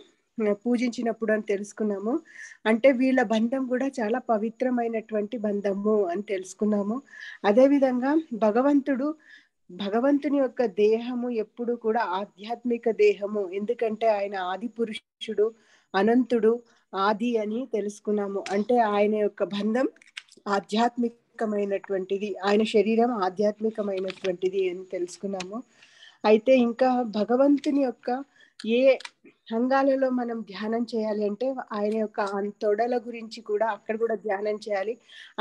పూజించినప్పుడు అని తెలుసుకున్నాము అంటే వీళ్ళ బంధం కూడా చాలా పవిత్రమైనటువంటి బంధము అని తెలుసుకున్నాము అదేవిధంగా భగవంతుడు భగవంతుని యొక్క దేహము ఎప్పుడు కూడా ఆధ్యాత్మిక దేహము ఎందుకంటే ఆయన ఆది పురుషుడు అనంతుడు ఆది అని తెలుసుకున్నాము అంటే ఆయన యొక్క బంధం ఆధ్యాత్మికమైనటువంటిది ఆయన శరీరం ఆధ్యాత్మికమైనటువంటిది అని తెలుసుకున్నాము అయితే ఇంకా భగవంతుని యొక్క ఏ అంగాలలో మనం ధ్యానం చేయాలి అంటే ఆయన యొక్క తొడల గురించి కూడా అక్కడ కూడా ధ్యానం చేయాలి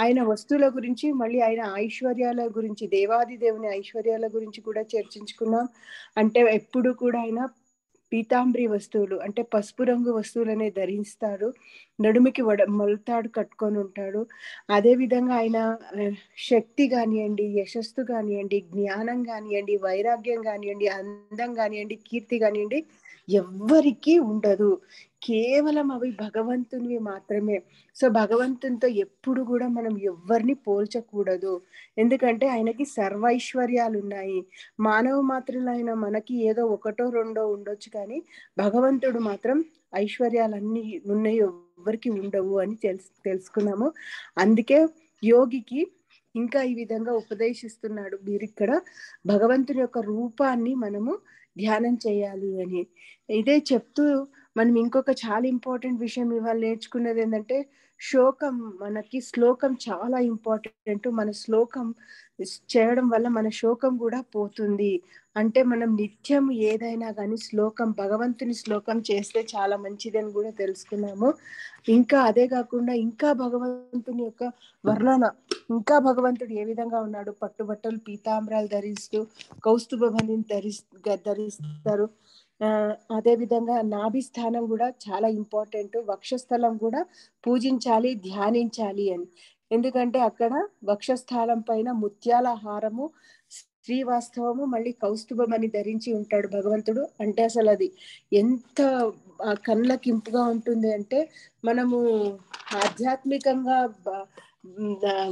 ఆయన వస్తువుల గురించి మళ్ళీ ఆయన ఐశ్వర్యాల గురించి దేవాది దేవుని ఐశ్వర్యాల గురించి కూడా చర్చించుకున్నాం అంటే ఎప్పుడు కూడా ఆయన పీతాంబ్రి వస్తువులు అంటే పసుపు రంగు వస్తువులనే ధరిస్తాడు నడుమికి వడ మొలతాడు కట్టుకొని ఉంటాడు అదేవిధంగా ఆయన శక్తి కానివ్వండి యశస్సు కానివ్వండి జ్ఞానం కానివ్వండి వైరాగ్యం కానివ్వండి అందం కానివ్వండి కీర్తి కానివ్వండి ఎవ్వరికీ ఉండదు కేవలం అవి భగవంతునివి మాత్రమే సో భగవంతునితో ఎప్పుడు కూడా మనం ఎవరిని పోల్చకూడదు ఎందుకంటే ఆయనకి సర్వైశ్వర్యాలు ఉన్నాయి మానవ మాత్రులైన మనకి ఏదో ఒకటో రెండో ఉండొచ్చు కానీ భగవంతుడు మాత్రం ఐశ్వర్యాలన్నీ ఉన్నాయి ఎవ్వరికి ఉండవు అని తెలుసు తెలుసుకున్నాము అందుకే యోగికి ఇంకా ఈ విధంగా ఉపదేశిస్తున్నాడు మీరు ఇక్కడ భగవంతుని యొక్క రూపాన్ని మనము ధ్యానం చేయాలి అని ఇదే చెప్తూ మనం ఇంకొక చాలా ఇంపార్టెంట్ విషయం ఇవాళ నేర్చుకున్నది ఏంటంటే శ్లోకం మనకి శ్లోకం చాలా ఇంపార్టెంట్ మన శ్లోకం చేయడం వల్ల మన శోకం కూడా పోతుంది అంటే మనం నిత్యం ఏదైనా కానీ శ్లోకం భగవంతుని శ్లోకం చేస్తే చాలా మంచిదని కూడా తెలుసుకున్నాము ఇంకా అదే కాకుండా ఇంకా భగవంతుని యొక్క వర్ణన ఇంకా భగవంతుడు ఏ విధంగా ఉన్నాడు పట్టుబట్టలు పీతాంబరాలు ధరిస్తూ కౌస్తుభమని ధరి ధరిస్తారు అదే విధంగా నాభి స్థానం కూడా చాలా ఇంపార్టెంట్ వక్షస్థలం కూడా పూజించాలి ధ్యానించాలి అని ఎందుకంటే అక్కడ వక్షస్థలం పైన ముత్యాల హారము శ్రీవాస్తవము మళ్ళీ కౌస్తుభం అని ధరించి ఉంటాడు భగవంతుడు అంటే అసలు అది ఎంత కళ్ళకింపుగా ఉంటుంది అంటే మనము ఆధ్యాత్మికంగా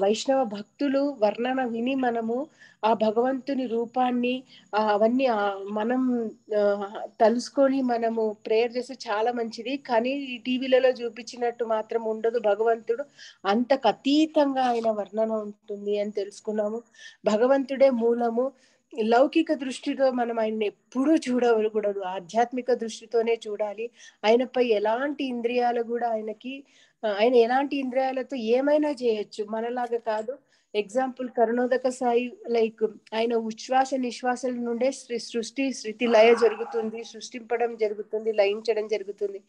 వైష్ణవ భక్తులు వర్ణన విని మనము ఆ భగవంతుని రూపాన్ని అవన్నీ మనం తలుసుకొని మనము ప్రేయర్ చేస్తే చాలా మంచిది కానీ టీవీలలో చూపించినట్టు మాత్రం ఉండదు భగవంతుడు అంత అతీతంగా ఆయన వర్ణన ఉంటుంది అని తెలుసుకున్నాము భగవంతుడే మూలము లౌకిక దృష్టితో మనం ఆయన ఎప్పుడూ చూడకూడదు ఆధ్యాత్మిక దృష్టితోనే చూడాలి ఆయనపై ఎలాంటి ఇంద్రియాలు కూడా ఆయనకి ఆయన ఎలాంటి ఇంద్రియాలతో ఏమైనా చేయొచ్చు మనలాగా కాదు ఎగ్జాంపుల్ కరుణోదక సాయి లైక్ ఆయన ఉచ్ఛ్వాస నిశ్వాసాల నుండే సృష్టి శృతి లయ జరుగుతుంది సృష్టింపడం జరుగుతుంది లయించడం జరుగుతుంది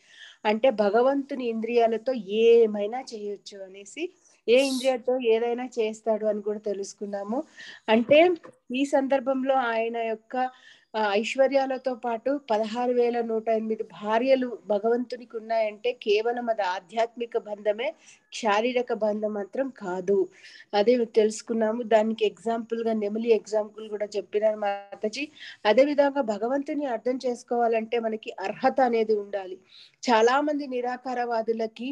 అంటే భగవంతుని ఇంద్రియాలతో ఏమైనా చేయొచ్చు అనేసి ఏ ఇంద్రియాలతో ఏదైనా చేస్తాడు అని కూడా తెలుసుకున్నాము అంటే ఈ సందర్భంలో ఆయన యొక్క ఐశ్వర్యాలతో పాటు పదహారు వేల నూట ఎనిమిది భార్యలు భగవంతునికి ఉన్నాయంటే కేవలం అది ఆధ్యాత్మిక బంధమే శారీరక బంధం మాత్రం కాదు అదే తెలుసుకున్నాము దానికి ఎగ్జాంపుల్ గా నెమలి ఎగ్జాంపుల్ కూడా చెప్పినారు మాతజీ అదే విధంగా భగవంతుని అర్థం చేసుకోవాలంటే మనకి అర్హత అనేది ఉండాలి చాలా మంది నిరాకారవాదులకి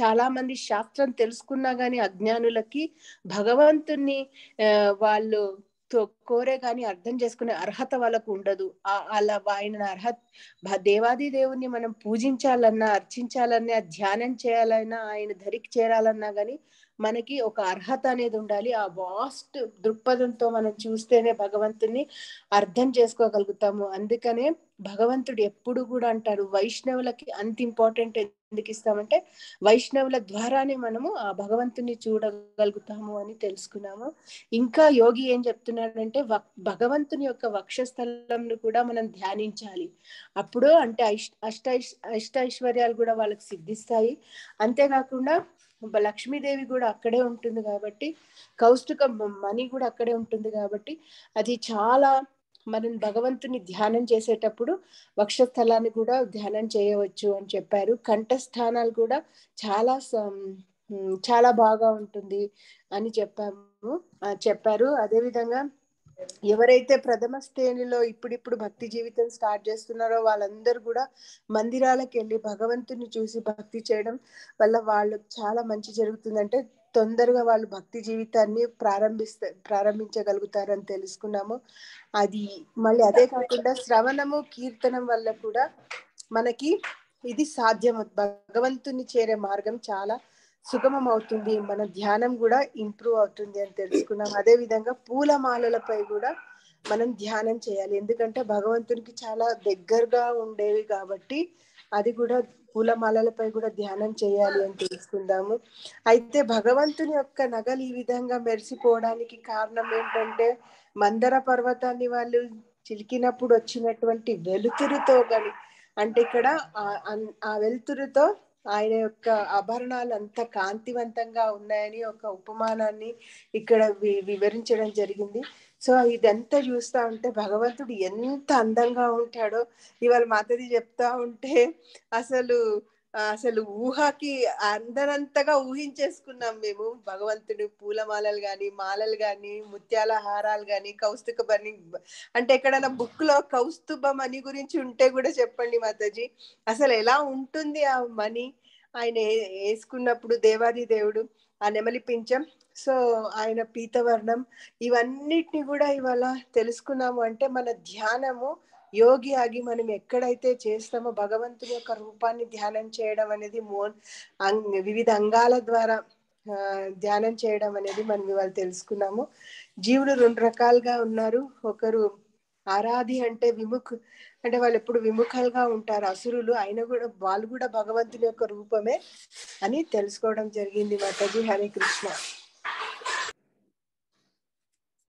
చాలా మంది శాస్త్రం తెలుసుకున్నా గాని అజ్ఞానులకి భగవంతుణ్ణి వాళ్ళు కోరే కానీ అర్థం చేసుకునే అర్హత వాళ్ళకు ఉండదు అలా ఆయన అర్హత దేవాది దేవుణ్ణి మనం పూజించాలన్నా అర్చించాలన్నా ధ్యానం చేయాలన్నా ఆయన ధరికి చేరాలన్నా కానీ మనకి ఒక అర్హత అనేది ఉండాలి ఆ వాస్ట్ దృక్పథంతో మనం చూస్తేనే భగవంతుని అర్థం చేసుకోగలుగుతాము అందుకనే భగవంతుడు ఎప్పుడు కూడా అంటారు వైష్ణవులకి అంత ఇంపార్టెంట్ ఎందుకు ఇస్తామంటే వైష్ణవుల ద్వారానే మనము ఆ భగవంతుని చూడగలుగుతాము అని తెలుసుకున్నాము ఇంకా యోగి ఏం చెప్తున్నాడంటే భగవంతుని యొక్క వక్షస్థలంను కూడా మనం ధ్యానించాలి అప్పుడు అంటే అష్ట అష్టైశ్వర్యాలు కూడా వాళ్ళకి సిద్ధిస్తాయి అంతేకాకుండా లక్ష్మీదేవి కూడా అక్కడే ఉంటుంది కాబట్టి కౌష్టిక మణి కూడా అక్కడే ఉంటుంది కాబట్టి అది చాలా మనం భగవంతుని ధ్యానం చేసేటప్పుడు వక్షస్థలాన్ని కూడా ధ్యానం చేయవచ్చు అని చెప్పారు కంఠస్థానాలు కూడా చాలా చాలా బాగా ఉంటుంది అని చెప్పాము చెప్పారు అదేవిధంగా ఎవరైతే ప్రథమ శ్రేణిలో ఇప్పుడిప్పుడు భక్తి జీవితం స్టార్ట్ చేస్తున్నారో వాళ్ళందరూ కూడా మందిరాలకు వెళ్ళి భగవంతుని చూసి భక్తి చేయడం వల్ల వాళ్ళు చాలా మంచి జరుగుతుందంటే తొందరగా వాళ్ళు భక్తి జీవితాన్ని ప్రారంభిస్త ప్రారంభించగలుగుతారని తెలుసుకున్నాము అది మళ్ళీ అదే కాకుండా శ్రవణము కీర్తనం వల్ల కూడా మనకి ఇది సాధ్యం భగవంతుని చేరే మార్గం చాలా సుగమం అవుతుంది మన ధ్యానం కూడా ఇంప్రూవ్ అవుతుంది అని తెలుసుకున్నాం అదే విధంగా పూలమాలలపై కూడా మనం ధ్యానం చేయాలి ఎందుకంటే భగవంతునికి చాలా దగ్గరగా ఉండేవి కాబట్టి అది కూడా పూలమాలలపై కూడా ధ్యానం చేయాలి అని తెలుసుకుందాము అయితే భగవంతుని యొక్క నగలు ఈ విధంగా మెరిసిపోవడానికి కారణం ఏంటంటే మందర పర్వతాన్ని వాళ్ళు చిలికినప్పుడు వచ్చినటువంటి వెలుతురుతో గాని అంటే ఇక్కడ ఆ వెలుతురుతో ఆయన యొక్క ఆభరణాలు అంత కాంతివంతంగా ఉన్నాయని ఒక ఉపమానాన్ని ఇక్కడ వివరించడం జరిగింది సో ఇదంతా చూస్తూ ఉంటే భగవంతుడు ఎంత అందంగా ఉంటాడో ఇవాళ మాతది చెప్తా ఉంటే అసలు అసలు ఊహకి అందరంతగా ఊహించేసుకున్నాం మేము భగవంతుడు పూలమాలలు కానీ మాలలు కానీ ముత్యాల హారాలు కానీ కౌస్తుభని అంటే ఎక్కడైనా బుక్ లో కౌస్తుభ మణి గురించి ఉంటే కూడా చెప్పండి మాతాజీ అసలు ఎలా ఉంటుంది ఆ మనీ ఆయన వేసుకున్నప్పుడు దేవాది దేవుడు ఆ నెమలి పింఛం సో ఆయన పీతవర్ణం ఇవన్నిటిని కూడా ఇవాళ తెలుసుకున్నాము అంటే మన ధ్యానము యోగి ఆగి మనం ఎక్కడైతే చేస్తామో భగవంతుని యొక్క రూపాన్ని ధ్యానం చేయడం అనేది మోన్ వివిధ అంగాల ద్వారా ధ్యానం చేయడం అనేది మనం ఇవాళ తెలుసుకున్నాము జీవులు రెండు రకాలుగా ఉన్నారు ఒకరు ఆరాధి అంటే విముఖ్ అంటే వాళ్ళు ఎప్పుడు విముఖాలుగా ఉంటారు అసురులు అయినా కూడా వాళ్ళు కూడా భగవంతుని యొక్క రూపమే అని తెలుసుకోవడం జరిగింది మాతాజీ హరే కృష్ణ